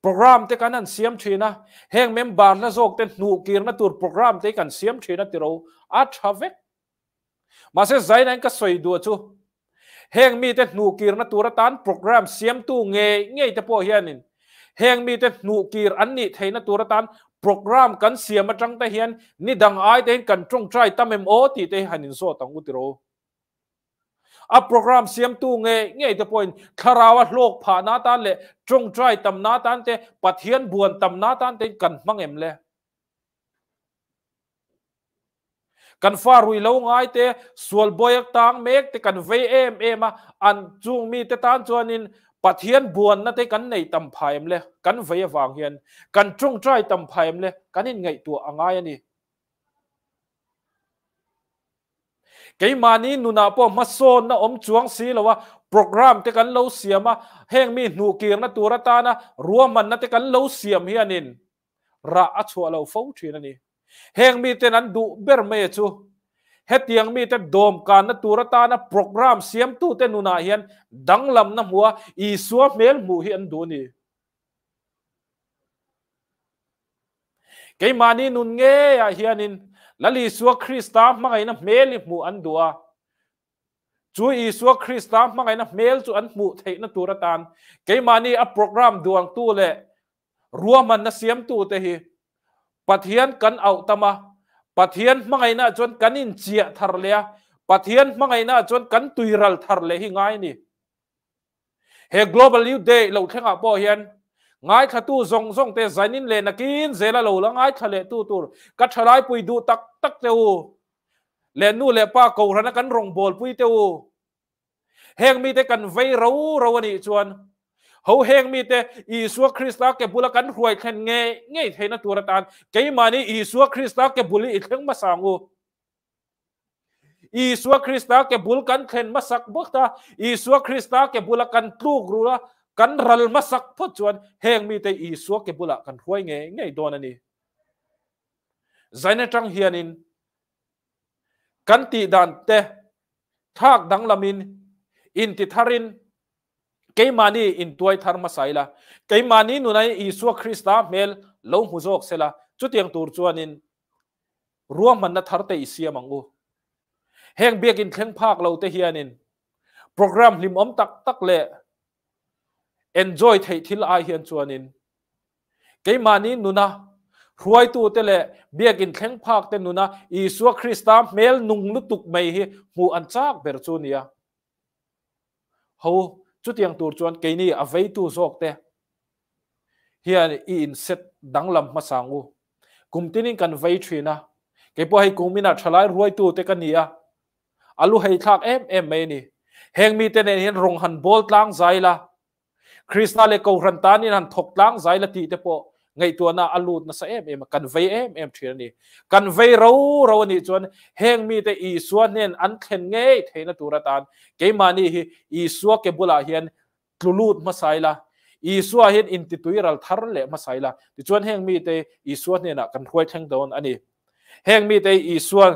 โปรแกรมเตกันนั่นเสียมชีนะแห่งเมมบาร์ละโจกเตหนูกีรนตัวโปรแกรมเตกันเสียมชีนะติเราอาชเวกมาเสียใจนั่นก็สวยดัวชูแห่งมีแต่หนูกีรนตัวรตันโปรแกรมเสียมตู้เงยเงยแต่พวกเฮียนินแห่งมีแต่หนูกีรอันนี้ไทยนตัวรตันโปรแกรมกันเสียมาจังแต่เฮียนนี่ดังไอแต่เห็นกันจงใจตั้มเอ็มโอตีแต่หันินโซตังกุติโรอ่ะโปรแกรมเสียมตู้เงยเงยแต่พวกคาราวะโลกผ่านนาตานเลยจงใจตั้มนาตานแต่ปัดเฮียนบวนตั้มนาตานแต่กันมั่งเอ็มเลยกันฟารุยเลวง่ายเตะส่วนบอยต่างเมกเตกันเวเอมเอมาอันจูงมีเตตานจวนนินปัเทียนบวนนั่นเตกันในตำพายมเลยกันเวฟางเฮียนกันจงใจตำพายมเลยกันนินไงตัวอ่างไงนี่กมานี้นุนาปอมาโซนนะอมจวงสีแล้วว่าโปรแกรมที่กันเลาเสียมาแห่งมีหนูเกียงนะตัวรตานะรวมมันนะที่กันเลาเสียมเฮียนินระอัชวะเราเฝ้าทีนั่นนี่ heng mi ten an du ber me chu hetiang mi te dom kan na turata na program siam tu te nuna hian danglam na hua i suwa mel mu hi an du ni ke mani nun nge ya hianin lali suwa krista mangai na mel mu an dua chu i suwa krista mangai na mel chu an mu thei na turatan ke mani a program duang tu le ruaman na siam tu te hi ปะเทียนกันเอาตมาปะเทียนมังไงนะจนกันนินเจียทารเลียปะเทียนมังไงนะจนกันตุยรัลทารเลหิง่ายนี่เฮ global y o u day เราเท่งอ่ะบ่เห็นง่ายขัดตู้ซงซงเตะใจนินเลนักินเจละเราละง่ายขัดเลตู้ตู้กัดฉลายปุยดูตักตักเตวเลนู่เลป้ากูรันกันรองบอลปุยเตวเฮงมีแต่กันไวเราเราวันนี้ชวนฮาเฮงมีแต่อีสัวคริสต์แล้วแกบุลกันรวยแค่เงยเงยเทนตัวตานแกมานี่อีสัวคริสต์แล้วแกบุลีอีกเรื่งมาสังอูอีสัวคริสต์แล้วแกบุลกันแค่มาสักบุกตาอีสัวคริสต์แล้วแกบุลกันตูกรูละกันรัลมาสักพุทธวนเฮงมีแต่อีสัวแกบุลกันรวยเงยเงยโดนันนี่ใจในจังเฮียนินกันตีดันเตะทากดังละมินอินติทารินอกมานี่อินตัวทาร์มาไซละเกมานี่นุนัยอิสุคริสตาเมลลงหุจกเซละจุดยังตัวจวนินรวมมันนัทาร์เตอิเซียมังอูแห่งเบียกินเทงภาคเราเตเฮียนินโปรแกรมลิมอมตักตักเละ enjoy ยท่ทิลไอเฮียนจวนินเกมานี่นุนะรวยตัวเตเลเบียกินแข็งภาคเตนุนะอีสุวคริสตาเมลนุงลุตุกไม่เฮมูอันจากเบรจูเนียเฮา chu tiang tur chuan ke ni a vei tu zok te hian i in set dang lam ma sangu kum tinin kan vei thina ke po hai kumina thalai ruồi tu cái này nia alo hay thak em em mấy ni heng mi te nen hian rong han bol tlang zaila krishna le ko ran hàn han thok tlang là ti te bộ งตัวน่าอัลูดนะสเอ็มเอ็มกันเวเอ็มเอ็มเทียนนี่กันเวเราเราเนี่ยชวนแห่งมีแต่อีสวนเนี่ยอันเข็นเงยเทนตุระตานเกมานี่ฮอีสวนเก็บบุลาเฮียนตุลูดมาไซละอีสวนเห็นอินติตุยรัลทาร์เลมาไซละทชวนแห่งมีแต่อีสวนเนี่ยนะกันหควยแทงโดนอันนี้แห่งมีแต่อีสวน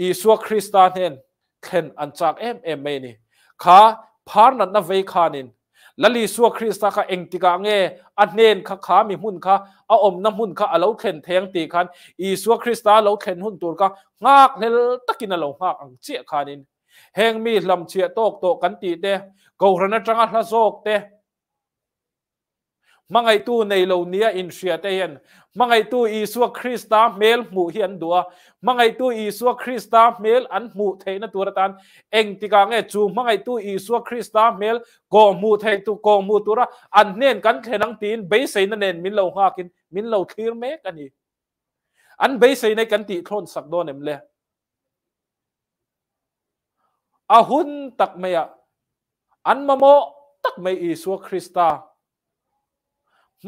อีสวนคริสตานเนี่เข็นอันจากเอ็มเอ็มไมนี่ขาพาร์นัตนะเวคานินลลีสัวคริสต์คะเองติกาเงอันเนนคะขามีหุ่นคะอาอมน้ำหุ่นคอะเราเข็นแทงตีคัน อีสัวคริสต์เราเข็นหุ่นตัวก็ะงากเนลตะกินเรางากอังเจียคานินแหงมีลำเชียโตกโตกันตีเตะกูรณจังอาละโซกเตะมังไอตู้ในโลเนียอินเชียเตียนมังไอตู้อีสัวคริสตาเมลหมู่เฮียนดัวมังไอตู้อีสัวคริสตาเมลอันหมู่เทนตัวตันเองติกางเอจูมังไอตู้อีสัวคริสตาเมลกองหมู่เทตุกองหมู่ตัวระอันเนี่นกันเทนังตีนเบสเซนเน่นมินเลาหากินมินเลาคีร์เมกันนีอันเบสเซนในกันติทรนสักโดนเอ็มเลยอาหุนตักเมียอันมโมตักเมียอีสัวคริสตา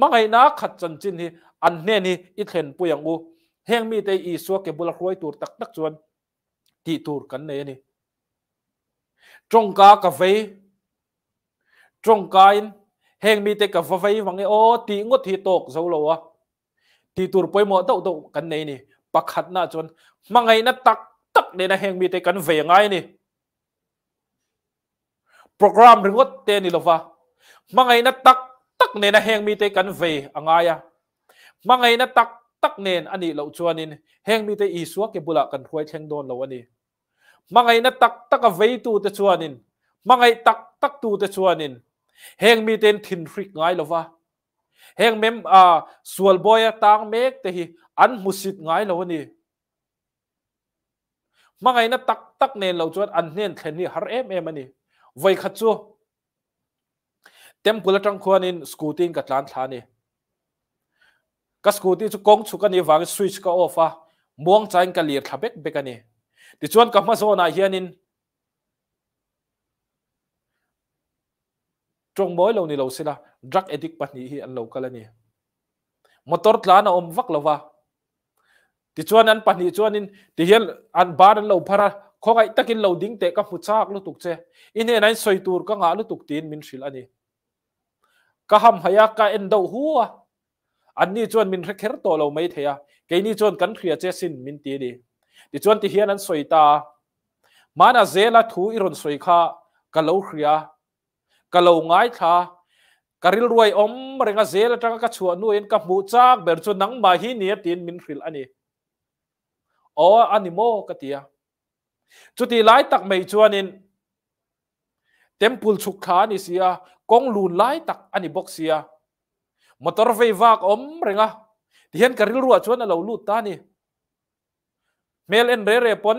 มงไงนะขัดจันจินฮีอันเนี่ยนี่อิทเ็นปุยังอูเฮงมีแต่อีสัวเก็บบุลรวยตูตักตักชวนตีตูกันเนี่ยนี่จงกากาเฟจงกายินเฮงมีแต่กาเฟวังเอโอตีงดที่ตกโซโลวะตีตูดปหมดเต่าเต่ากันเนี่ยนี่ปักขัดหน้าวนมงไงนะตักตักเนี่ยนะเฮงมีแต่กันเฟงไงนี่โปรแกรมถองงดเตนิลหราวะมาไงนะตักตักเนนแหงมีเตกันเวองไงอยะมังไงนะตักตักเนนอันนี้เราชวนนินแหงมีเตอีสวกเกบุละกันพวยเชงโดนเราอันนี้มังไงนะตักตักเวตูเตชวนนินมังไงตักตักตูเตชวนนินแหงมีเตนทินริกไงเราวะแหงเมมอ่าส่วนบอยต่างเมกแต่ฮีอันมุสิดไงเราอันนี้มังไงนะตักตักเนนเราชวนอันเนนเทนนี่ฮาร์เอ็มเอ็มอันนี้ไว้ขัดจู tem kula tang khuan in scooting ka tlan thani ka scooty chu kong chu kani wang switch ka off a muang chain ka lir thlabek bekani ti chuan ka ma zona in, trong mỗi lâu ni lâu xí là drug addict bắt nhỉ ăn lâu cái là motor lá nó om vắt lâu va thì chuan an bắt nhỉ chuan in thì hiện ăn bar ăn lâu phara khó cái tắc in lâu đỉnh tệ các phụ cha lúc tục che in hiện nay soi tour các ngã lúc tục tin mình xí là nhỉ ก็ทำหายากะเอ็นดูหัวอันนี้จวนมินเคิร์ตัวเราไม่เทียกกนี่จวนกันเคลียเจสินมินตีดีดิจวนที่เฮียนั้นสวยตา มานาเจละทูอิรุนสวยค่ะกะเลวเคลียกะเลวง่ายค่ะกะริลรวยอมเรงอาเจละจังกะชวนนู่นกับมูจักเบอร์จวนนังมาฮีเนียตีนมินคริลอันนี้อ๋ออันนี้โมกะเตียจุดที่ไล่ตักไม่จวนิน temple chuk khan ni sia kong lun lai tak ani box sia motor ve vak om renga ti hian karil ruwa chuan a lo lut ta ni mel en re re pon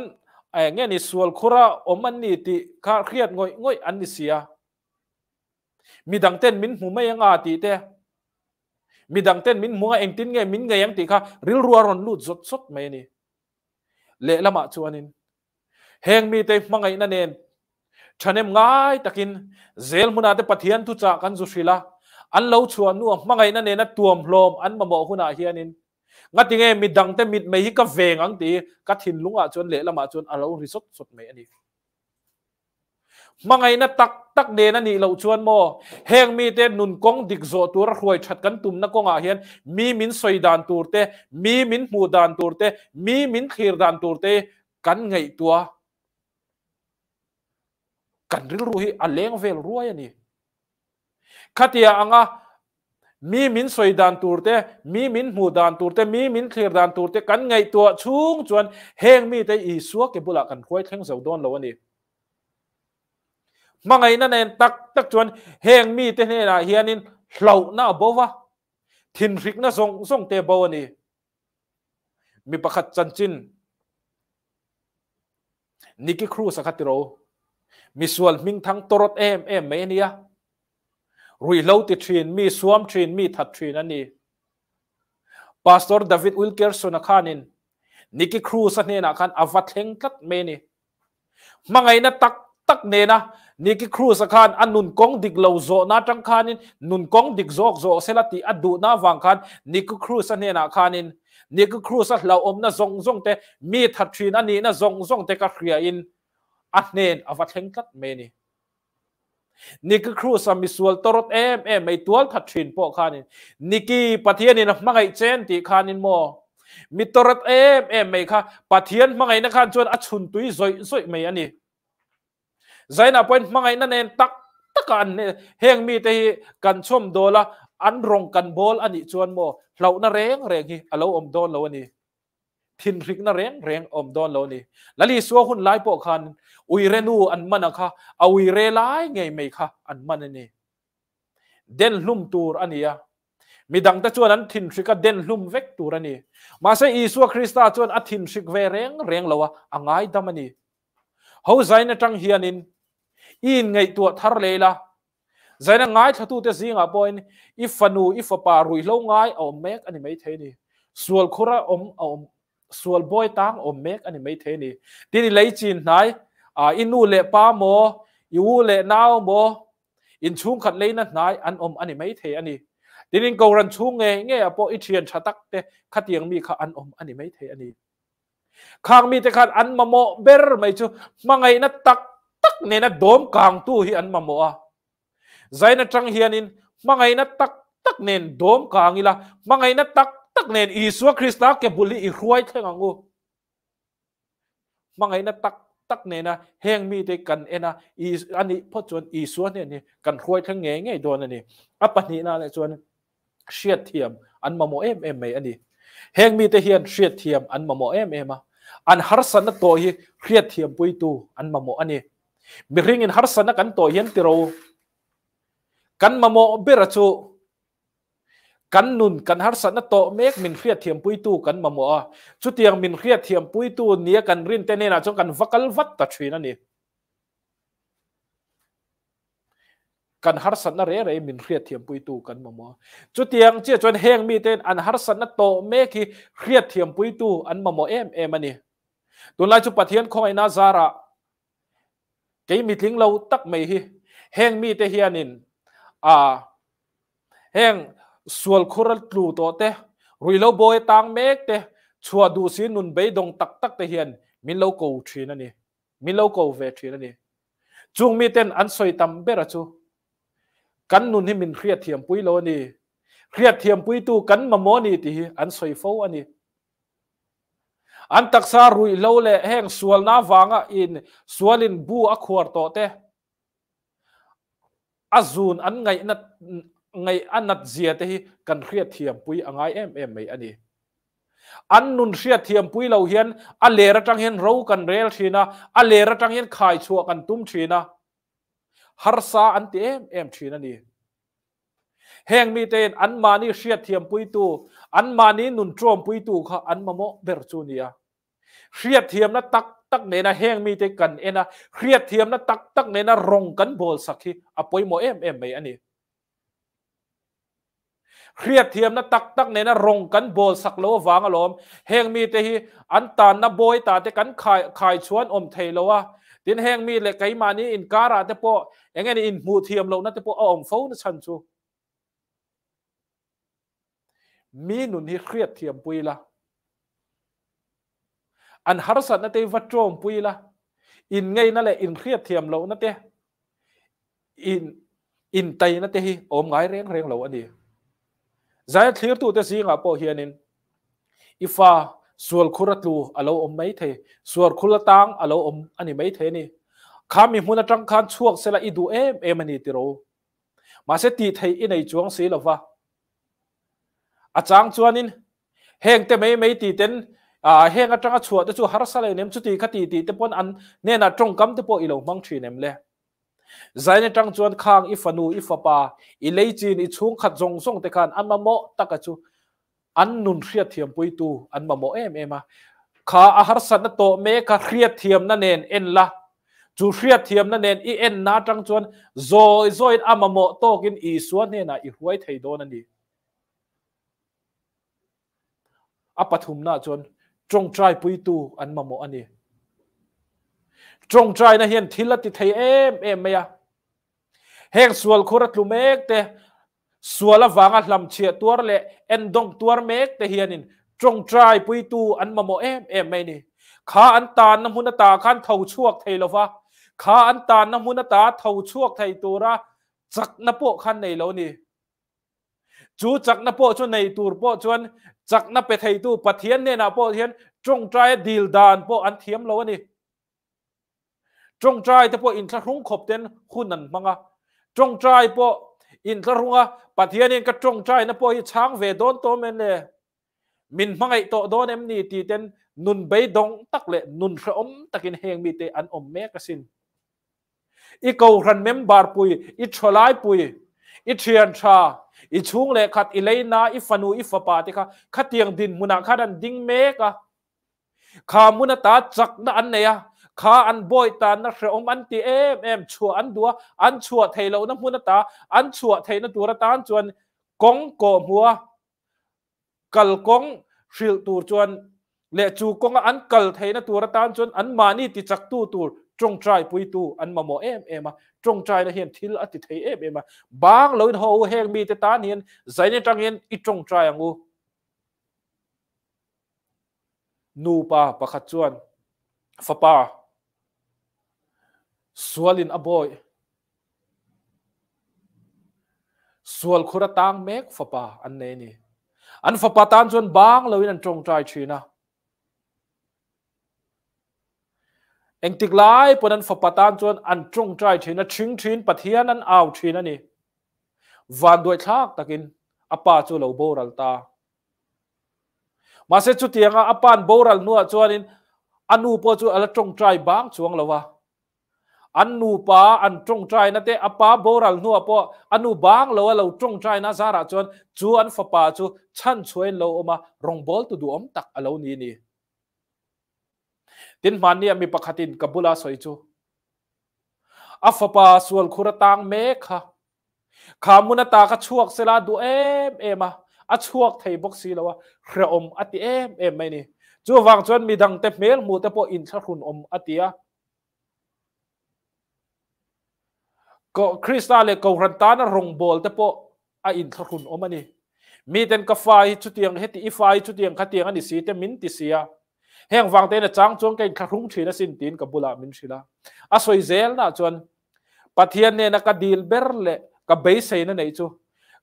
ai nge ni sual khura om an ni ti kha khriat ngoi ngoi an ni sia mi dang ten min hu mai anga ti te mi dang ten min mua eng tin nge min nge yang ti kha ril ruwa ron lut zot zot mai ni le lama chuanin heng mi te mangai na nen thanem ngai takin zel muna te pathian tu cha kan zu shila an lo chuan nu mangai na ne na tuam hlom an ma mo huna hianin ngati nge mi dang te mit me hi ka veng ang ti ka thin lunga chuan le lama chuan alo risot sot me ani mangai na tak tak de na ni lo chuan mo heng mi te nun kong dik zo tur hruai that kan tum na konga hian mi min soi dan tur te mi min mu dan tur te mi min khir dan tur te kan ngei tua กันริรูฮีอเลงเวลรัวยนนี่ขัดยาอ่างมีมินสวยดานตูรเตมีมินหูดานตูรเตมีมินเคลียร์ดานตูรเตกันไงตัวชุ่งจวนเฮงมีแต่อีสัวเก็บบุลักันควยทังเสาดอนเราวันนี้มาไงนั่นเองตักตักจวนเฮงมีแต่เนี่ยนะเฮียนินเหล่าหน้าบ่วะทินริกนะส่งส่งเตบวันนี้ มีประคัดจันจินนิกิครูสักทีเรามีส่วนมิงทั้งตรดเอมเอมไม่เนี่ยรีโเลวติทรีนมีสวมทรีนมีทัดทรีนนั่นนี่ปาสตอร์ดาวิดวิลเกอร์สุนคานินนิกิครูสันเนนักันอวัตเฮงกัดเมนี่มังไงนะตักตักเนนะนิกิครูสักันอันนุนกองดิกเลวโจนาจังคานินนุนกองดิกโจกโจเซลติอดูนาวังคันนิกิครูสันเนนัคานินนี่กิครูสันเลวอมนะซงซงเตมีทัดทรีนั่นนี่นะซงซงเตกระเรียอินอันเนนอวัดเฮงกัดเมนี่นี่ก็ครูสามิสวลตรดเอมเอมไม่ตัวขัดทินพวกขานินนี่กี่ปะเทียนนี่นะมังไงเจนติขานินโมมีตรดเอมเอมไม่ค่ะปะเทียนมังไงนะขานชวนอชุนตุยซอยซอยไม่อันนี้ใจน่ะเป็นมังไงนั่นเองตักตะกันเนี่ยเฮงมีแต่กันชมโดละอันรงกันโบลอันนี้ชวนโมเราเน้าเรงเรงฮีเราอมโดนเราอันนี้ทินริกนาเรงเรงอมดอนโลนี่แล้วลีสัวหุ่นไล่ปกคันอุยเรนูอันมันนะคะเอาอีเรไลไงไม่คะอันมันนี่เดนลุ่มตูรอันนี้มีดังตะชวนนั้นทินริกเดนลุ่มเวกตูรอันนี้มาเสียอีสัวคริสต์ชวนอัทินริกเวเรงเรงเลวะอ่างไงดามันนี่เฮาใจในจังเฮียนินอินไงตัวทารเลละใจนังไงถ้าตูเตซิงอ่ะปอยอีฟันูอีฟปารุยเลวไงเอาเมกอันนี้ไม่เทนี่ส่วนคุระอมอม sual boy tang om mek ani mai the ni tin lei chin nai a inu le pa mo yu le nao mo in chung khat le na nai an om ani mai the ani tin in ko ran chung nge nge apo i thian thatak te khatiang mi kha an om ani mai the ani khang mi te khat an mamo ber mai chu mangai na tak tak ne na dom kang tu hi an mamo a zaina tang hianin mangai na tak tak nen dom kang ila mangai na tak ตักเนนอีสัวคริสต์้กแบบุลีอีรวยเท่งงูมังไงนะตักตักเนนะแห่งมีแด่กันเอนะอีอันนี้พ่อจวนอีสัวเนี่ยนี่กันรวยทั้งเงี้ยงโดนอันนี้อัปนีนาเลยจวนเชียดเทียมอันมโมเอ็มเอ็มไออันนี้แห่งมีแต่เฮียนเชียดเทียมอันมโมเอ็มเอ็มอันฮาร์สันตัวฮีเชียดเทียมปุยตูอันมโมอันนี้มีเรื่องอินฮาร์สันกันตัวเฮียนติโรกันมโมเบรจูกันนุนกันฮัรสันโตเมกมินเครียดเทียมปุยตู้กันมาหมอชุดเตียงมินเครียดเทียมปุยตู้เนี้ยกันรินเตเนนะจงกันวักลวัตตะชีนั่นนี่กันฮัรสันนเรเรมินเครียดเทียมปุยตู้กันมาหมอชุดเตียงเจ้ยจนแห้งมีเตนอันฮัรสันโตเมกีเครียดเทียมปุยตู้อันมาหมอเอ็มเอ็มันนี่ตัวลายจุปะเทียนของไอ้นาซาระเกยมีทิ้งเราตักไม่ฮีแห้งมีเตเฮียนินอ่าแห้ง sual khural tlu to te rui lo boy tang mek te chua du si nun be dong tak tak te hian min lo ko thin ani min lo ko ve thin ani chung mi ten an soi tam ra chu kan nun hi min khriat thiam pui lo ni khriat thiam pui tu kan ma mo ni ti hi an soi fo ani an taksa rui lo le heng sual na wanga in sualin bu a khuar to te azun an ngai na งอันนัดเสียที่กันเครียดเทียมปุยอันไงเอ็มเอ็มไม่อันนี้อันนุนเครียดเทียมปุยเราเห็นอันเลระจังเห็นรู้กันเรียลชีนะอันเลระจังเห็นขายชัวกันตุ้มชีนะฮาร์ซาอันเต็มเอ็มชีนั่นนี่แห่งมีเต็นอันมานี่เครียดเทียมปุยตูอันมานี่นุนโจมปุยตูค่าอันมโมเบอร์จูเนียเครียดเทียมนะตักตักเนียนะแห่งมีเตกันเอ็นะเครียดเทียมนะตักตักเนียนะรงกันโบลสักทีอ่ะปุยโมเอ็มเอ็มไม่อันนี้เครียดเทียมนะตักตักในนะรงกันโบสักโลวางอารมณ์เฮงมีแต่ฮีอันตานนะโบยตาแต่กันขายขายชวนอมเทลวะดินแหงมีเหลยไกมานี่อินการาแต่ปอเองนี่อินมูเทียมเรานะแต่ปออมฟูนะชันชูมีหนุนที่เครียดเทียมปุยละอันฮารสันนั่นเตวัดโจมปุยละอินไงนั่นแหละอินเครียดเทียมเรานะ่เตอินอินไตนั่นเตฮีอมไงเร่งเร่งเราอันเดีย zai thlir tu te zinga po hianin ifa sual khuratlu alo om mai the sual khulatang alo om ani mai the ni khami huna tang khan chuak sela idu em em ani tiro ma se ti thei inei chuang se lova achang chuanin heng te mai mai ti ten a heng atanga chuwa te chu har sala nem chu ti khati ti te pon an ne na tong kam te po ilo mang thi nem le zaine tang chuan khang i fanu i fapa i leichin i chung khat jong song te khan an mamo taka chu an nun hria thiam pui tu an mamo em em a kha a har san to me ka hria thiam na nen en la chu hria thiam na nen i en na tang chuan zoi zoi a mamo tokin i suan ne na i huai thei don ani a pathum na chuan chong trai pui tu an mamo ani จงใจนะเฮียนทิลติเทเอมเอ็มไมียเฮงส่วนคุรัตลุเมกเตส่วนละวางอัลลัมเชียตัวเละเอ็นดงตัวเมกเตเฮียนินจงใจปุยตูอันมโมเอ็มเอ็มไม่นี่ข้าอันตานน้ำมุนตาขันเท่าช่วกไทยละวะข้าอันตานน้ำมุนตาเท่าช่วกไทยตัวละจักนโปขันในเลานี่จูจักนโปชวนในตูรโปชวนจักนเปไทยตูปะเทียนเนี่ยนะโปเทียนจงใจดีลดานโปอันเทียมเลานี่จงใจแต่พออินทรุงขบเต้นหุ่นนั่นมั้งอ่ะจงใจพออินทรุงอ่ะปฏิญาณก็จงใจนะพอช้างเวดอนโตเมนเลยมินมังไอโตโดนเอ็มนี่ตีเต้นนุนใบดงตักเละนุนระอมตักินเฮงมีเตอันอมเมกสินอีเกาหันเมมบาร์ปุยอีชลายปุยอีเทียนชาอีชุงเลขัดอีเลนาอีฟานูอีฟปาติค่ะขัดเตียงดินมุนาขัดันดิ้งเมกะขามุนตาจักนันเนี้ย้าอันบอยตานกเรอมอันตีเอ็มเอ็มชัวอันดัวอันชัวเทเลนะพูนตาอันชัวเทนตัวตานจวนกงโกมัวกัลกงสิลตัวจวนเลจูกงอันกัลเทนตัวตานจวนอันมานี่ติจักตูตัวจงใจปุยตูอันมาโมเอ็มเอ็ม่ะจงใจนะเห็นทิลอติเทเอ็มเอ็ม่ะบางเลยโวเฮงมีแต่ตาเห็นใจในจังเห็นอีจงใจอ่งูนูปาปะขัจวนฟปาสวลินอบอยสวลคุระตางเมกฟปาอันเนนี่อันฟปาตานชวนบางเลยนันจงใจชีนะเองติกลายปนันฟปาตานชวนอันจงใจชีนะชิงชินปะเทียนันเอาชีนะนี่วันด้วยชากตะกินอปาจูเลวโบรัลตามาเสจุดทียงอปานโบรัลนัวจวนนี่อันอุปจูอัลจงใจบางชวงละวะอันนูปาอันจงใจนั่นเตอปาโบรัลนัวปออันนูบางเลวเราจงใจนะสาระจวนจวนฟปาจูชันช่วยเราออกมารองบอลตัวดูอมตักเอานี่นี่ตินมันเนี่ยมีปกตินกบุลาสวยจูอัฟปาส่วนคุรตังเมฆะขามุนตากระชวกเสลาดูเอ็มเอ็มอะอัชวกไทยบ็อกซีแล้วว่าเครอมอติเอ็มเอ็มไม่นี่จู่วางจวนมีดังเต็มเมลมูเตปออินทรุนอมอติยาก็คริสตาเลกรันตานรงบอลแต่ปออินทรุนอมันนี่มีแต่กาไฟชุดเตียงเฮติอีไฟชุดเตียงขัดเตียงอันนี้สีแต่มินติเซียแห่งวังเตนจังจวงเก่งขรุงชีนสินตินกับบุลามินชิลาอสศยเซลนะจวนปะเทียนเนี่ยนักดีลเบอร์เลกับเบสเซนนี่จู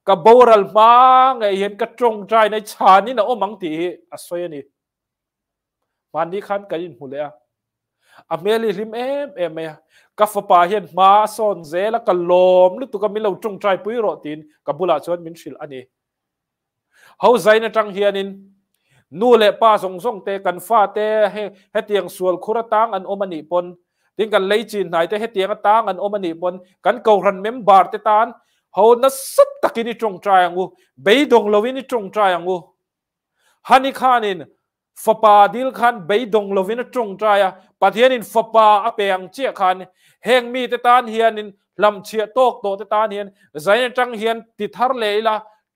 กับโบรัลมาไงเห็นกระจงใจในชานี่นะโอ้มังตีอสศยนี่วันนี้ขันกันยินหูเลยอะอเมริลิมเอ็มเอ็มเอกับฟ้าปาเห็นมาสอนเจละกัลมรึกตุกมิเราจงใจปุยรตินกับบุลาชวนมินชิลอันนี้เขาใจในจังเฮียนินนู่เล่ป้าส่งส่งเตกันฟาเตให้ให้เตียงส่วนคุรตังอันอมันิปนทิ้งกันเลยจีนไหนแต่ให้เตียงตังอันอมันิปนกันเกาหันเมมบาร์เตตานเขานัสุดตะกินจงใจงูเบยดงลวินจงใจงูฮันิคานินฟปาดิลขันใบดงลวินตรงใจปะเทียนินฟปาอเปียงเจียขันแห่งมีเตตานเฮียนินลำเชียโตกโตเตตานเฮียนใจจังเฮียนติดทารเลยละ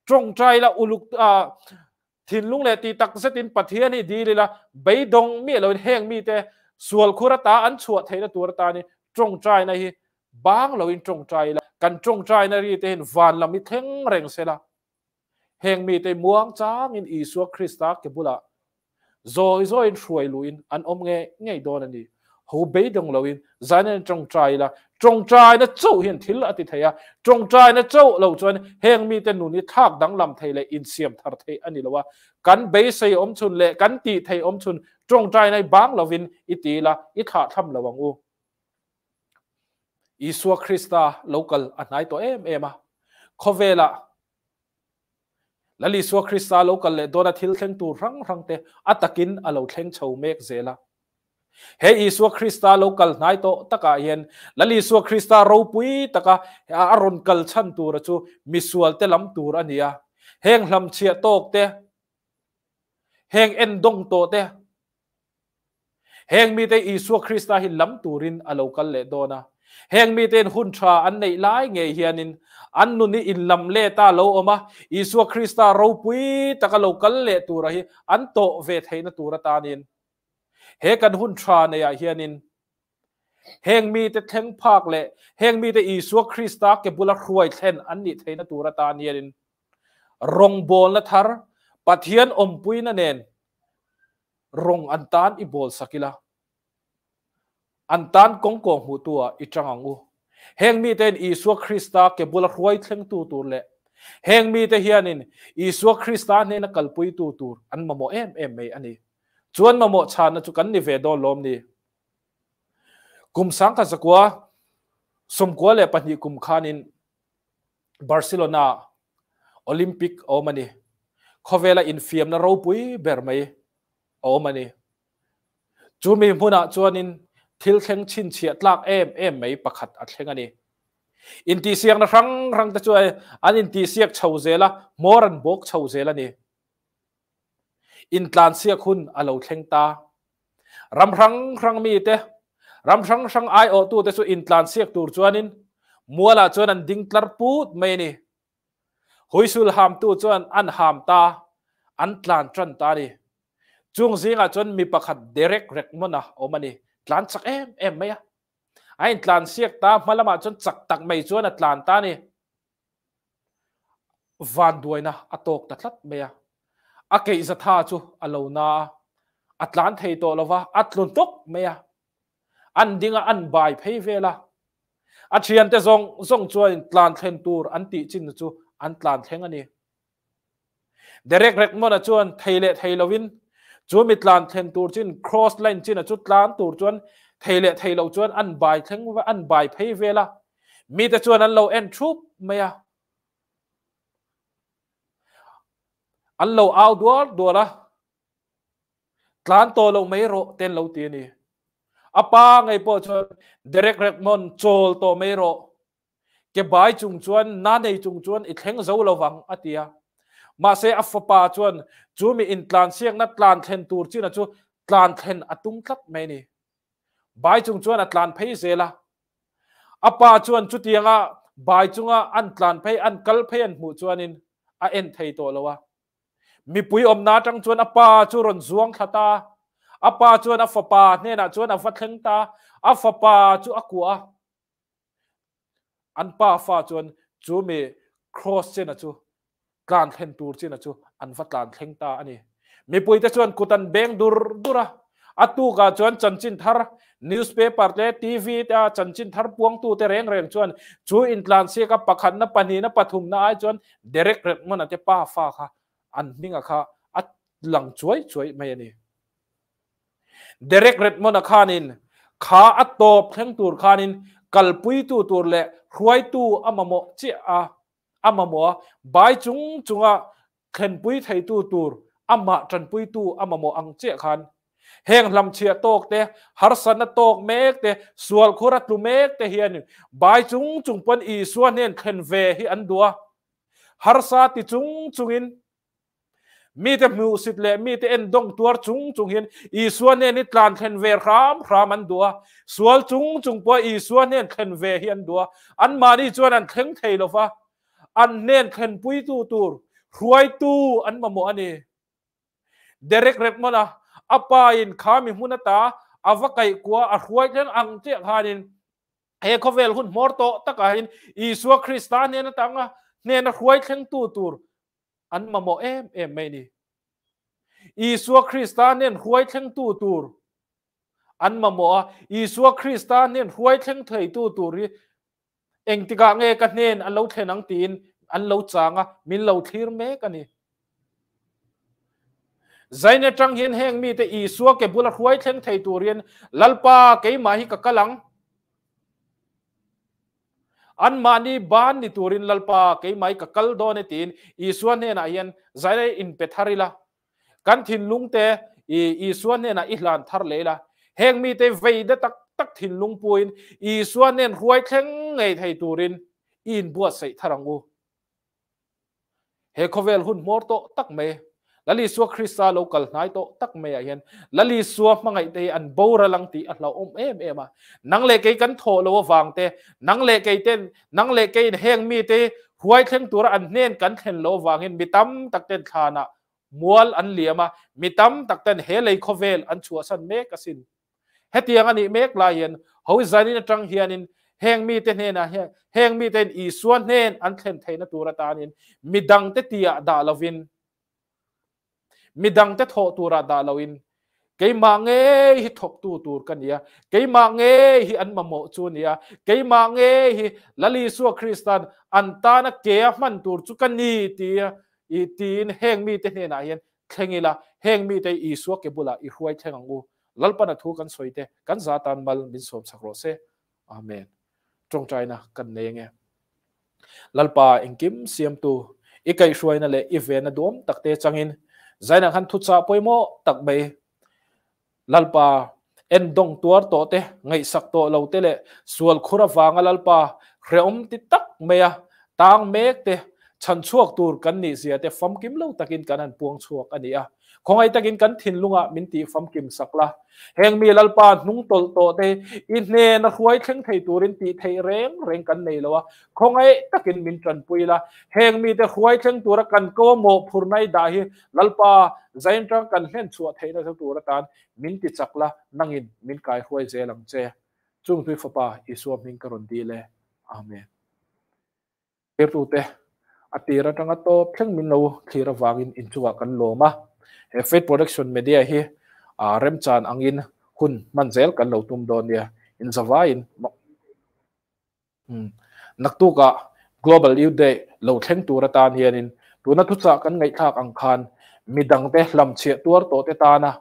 ตรงใจละอุลุกอ่าถิ่นลุงเลตีตักเสตินปะเทียนนี่ดีเลยละใบดงมีเราแห่งมีเตส่วนคุรตาอันชวดเทนตัวตานี่ตรงใจในฮีบางเราอินตรงใจละกันตรงใจในรีเตเห็นวานลำมีเท็งแรงเสละแห่งมีเตมวงจ้างอินอีสัวคริสตาเกบุละ zoi zoi throi luin an om nge ngei don ani ho be dong loin zan trong trai la trong trai na chau hian thil ati theya trong trai na chau lo chuan heng mi te nu ni thak dang lam thei le in siam thar thei ani lowa kan be sei om chun le kan ti thei om chun trong trai nai bang lovin iti la i tha tham lawang u Isua Krista local anai to em em a khovela ลลิสัวคริสตาโลกันเลยโดนทิลเข่งตูรังรังเตอัตกินอโลเข่งชาวเมกเซลาเฮอิสัวคริสตาโลกันไหนโตตะกาเย็นลลิสัวคริสตาโรปุยตะกาอารอนกัลชันตูระชูมิสวลเตลัมตูรันยาเฮงลัมเชียโตกเตเฮงเอ็นดงโตเตเฮงมีแตอิสัวคริสตาหินลัมตูรินอโลกันเลยโดนาฮงมีเต็นหุ่นชาอันไหนไล่เงียฮนินอันนู้นนี่อินลำเลตาโลอามาอิสุคริสตาเราปุยตะกะโลกันเลตระไิอันโตเวทให้นตัวตานินเฮกันหุ่นชาในอาเฮียนินเฮงมีแต่ทงภาคเละเฮงมีแต่อิสุคริสตาเก็บบุลครวยเช่นอันนี้ให้นตระตานียินรงบอลละทธร์ปะเทียนอมปุยนั่นเองรงอันตานอิบอลสกี่ลาอันตันกงกงหูตัวอีจังังอูเฮงมีแต่อีสุวคริสตาเก็บบุลรวยทั้งตูตูเละเฮงมีแต่เฮียนินอีสุวคริสตาเนี่นักลปุยตูตูอันมโมเอ็มเอ็มเออันนี้ชวนมโมชานจุกันนี่เวดอลมนี่กุมสังกัสกัวสมกัวเละปัญญกุมขานิน บาร์เซโลนาโอลิมปิกโอมานี่ขเวลาอินฟิมนาเราปุยเบอร์ไม่โอมานี่จูมีพูนาจวนินทิลเชงชินเฉียดลากเอ็มเอ็มไม่ประคัดอัดเชงอันนี้อินทีเสียงนะครั้งครั้งตะ่วยอันอินทีเสียกชาวเซล่ามอรันบกชาวเซล่านี่อินทานเสียคุณอาเราเชงตารำครั้งครั้งมีเตะรำครั้งครั้งไอโอตัวเตะวยอินทานเสียกตัวจวนินมัวละจวนันดิ้งตรปูดไม่นี่หุยสุลหามตัวจวนอันหามตาอันทานจันตานี่จงเียงอะจนมีประคัดเดเร็กเร็กมันนะโอมันนี่ tlan chak em em mai a ai tlan siak ta malama ah chon chak tak mai chuan a tlan ta ni van duaina atok ta thlat mai a a ke za tha chu alo na atlan thei to lova atlun tok mai a an dinga an bai phei vela a thian te zong zong chuan tlan thlen tur an ti chin chu an tlan thleng ani derek rek mona chuan theile theilovin chu mi tlan thlen tur chin cross line chin a chu tlan tur chuan theile theilo chuan an bai thleng wa an bai phei vela mi te chuan an lo en thup mai a à. an lo au dual duala tour lâu lo rộ tên lâu lo ti à apa ngày bữa chân direct rek mon chol tour mai rộ, cái bài chung chân na nei chung chân ít i dấu lâu vắng à atia มาเยอฟฟ้าชวนจูมีอินทรานเสียงนัดลานเทนตูร์จีนะจูลานเทนอตุงทัดไม่นี่ใบจุจงชวนอัตลานเพย์เซละอัปาชวนจุดยังอ่ะใบจุจงอ่ะอันตลานเพย์อันกัลเพย์อันหมู่ชวนินอันเอ็นไทยตัวละวะมีปุยอมนาจังชวนอปาชวนซวงขตาอัปาชวนอฟปาเนี่ยนะชวนอฟัดเทงตาอัฟปาจูอักัวอันป้าฟาชวนจูมี cross เจนะจูกลางเข็นตูร์จีนะจูอันฟัดลานเข็งตาอันนี้มีปุ่ยแต่ชวนกุตันเบงดูร์ดูระอัตุกาชวนจันจินทาร์นิวส์เพเปอร์เลทีวีต่จันจินทาร์พวงตูเตเรนเรนชวนจูอินทลานเซกับปักขันนับปนีนับปฐุมนาไอชวนเดเรกเรตมันอาจจะป้าฟ้าค่ะอันนิ้งอะค่ะอัดหลังช่วยช่วยไม่นี่เดเรกเรตมันอะค่ะนินขาอัตโตเพ่งตูร์ค่ะนินกัลปุยตูตูเละรวยตูอามโมเจ้าอามาโมใบจุงจุงอ่ะเข็นปุ้ยไทยตูตูอามาจันปุ้ยตูอามาโมอังเจียคันเฮงลำเชียโตกเตะฮารสันโตกเมกเตะส่วนคุรัตุเมกเตะเฮียนใบจุงจุงปนอีส่วนเนียเข็นเวที่อันดัวฮารสาติจุงจุงอิน มีแต่มือสิทธิ์เลยมีแต่เอ็นดงตัวจุงจุงเห็นอีส่วนเนี่ยนิตรานเข็นเวครามครามันดัวส่วนจุงจุงปัวอีส่วนเนี่ยเข็นเวเฮียนดัวอันมาดี่ส่วนนั้นเข็งเทลฟ้าอันเน่นขันปุยตูตูรวยตูอันมาโมอันนี้เดเรกเรกมาละอปายินขามิหุนตาอวกัยกัวอรวยเจนอังเจ้านินเฮคเวลหุนมอร์โตตะกาินอีสวคริสตานเนี่ยนะตังะเนี่ยนะรวยขันตูตูอันมาโมเอ็มเอ็มไม่นี่อีสวคริสตานเนี่ยรวยขันตูตูอันมาโมอีสวคริสตานเนี่ยรวยขันเทยตูตูรีเองติกาเงกันเนนอันเลวเทนังตีนอันเลวจางอ่ะมินเลวทีร์เมกันนี่ใจในจังเห็นแห่งมีแต่อีสัวเก็บบุลรวยเทงไทยตัวเรียนลัลปาเกยมาฮิกกะลังอันมานีบ้านนี่ตัวรินลัลปาเกยมาฮิกกะลโดนตีนอีสัวเนี่ยนายันใจในอินเปทาริละกันทินลุงเตอีอีสัวเนี่ยนะอหลานทาร์เลยละแห่งมีแต่เวดตักตักถิ่นลุงปุยอีส่วนเน้นรวยแข็งไงไทยตูรินอินบวชใส่ทารังอูเฮคเวลหุ่นมอร์โตตักเมลลีสัวคริสตาโลกลนายโตตักเมยเห็นลลีสัวมังไอเตอันโบระลังตีอันเราอมเอมเอมานังเลกเกันโทลวฟังเตนังเลกเกเตนังเลกเกแฮงมีเตหวยแขทงตัวอันเน้นกันเห็นโลวางเห็นมีตั้มตักเตนขานะมวลอันเหลียมามีตั้มตักเตนเฮเลยคเวลอันชัวสันเมกสิน hết hetiang ani mek laien ho zarin atang hianin heng mi te hne na heng mi ten i suan hnen an thlen theina tura tanin midang te tia da lovin midang te tho tura da lovin cái mà nghe hi thọc tu tu cái nia cái mà nghe hi ăn mà mộ chu nia cái mà nghe hi lali suo christian an ta na ke man tu chu cái ni ti i tin heng mi te hne na hian thengila heng mi te i suo ke bula i huai thengang u lalpan athu kan soite kan za tan mal min som sakro se amen trong china kan ne nge lalpa engkim siam tu ikai shwaina le evena dom takte changin zaina khan thucha poimo bay. lalpa en dong tuar to te ngai sak to lo te le sual khura wanga lalpa reom ti tak meya tang mek te ฉันชวกตูรกันนี่เสียแต่ฟัมกิมเล่าตะกินกันนั่นปวงชวกอันนี้อ่ะของไอ้ตะกินกันถิ่นลุงอ่ะมินตีฟัมกิมสักละแห่งมีลลปานนุ่งตลโตเตอินเนนควาวเชิงไทยตูรินตีไทยเร่งเร่งกันในเลยวะของไอ้ตะกินมินจันปุยละแห่งมีแต่ควยเชิงตัวกันก็โมพูนในดาฮิลลปาใจจังกันเห็นชัวไทยนะตัวละตานมินตีสักละนั่งอินมินกายควยเจลังเจจุงทุยฟ้าอิสวมินกรนดีเลยอาเมนเปิดตัวเตะอัติระตังตัวเพียงมินเอาคีระวังอินอินชัวกันโลมาเอฟเฟกต์โปรดักชันเมเดียเฮอาเรมจานอังอินคุณมันเซลกันโลตุ่มโดนเนียอินสวายน์อืมนักตัวกะ global ยูเดย์เราแขงตัวระตานเฮียนินตัวนักทุษากันไงทากอังคารมีดังเตะลำเชียตัวโตเตตานะ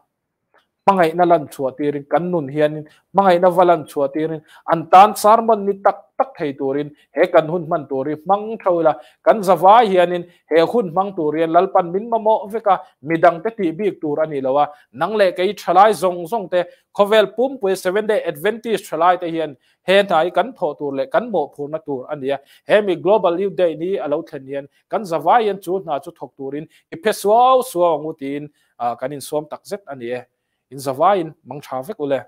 mangai na lan chua tirin kanun hian mangai na valan chua tirin an tan sarman ni tak tak thei turin he kan hun man turi mang thola kan zawa in, he hun mang turian lalpan min mamo veka midang te ti bik tur ani lawa nang le kai chalai zong zong te khovel pum pui seven day advantage chalai te hian he thai kan tho tur le kan mo phur na tur ania he mi global youth day ni alo thlen hian kan zawa hian chu na chu thok turin i phe suaw suaw ngutin ah, kanin suam tak zet ania in zawai in mang tha vek ule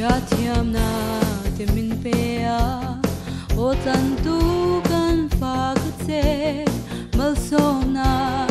Я темна, темин пея, Отан тукан факце, Малсомна,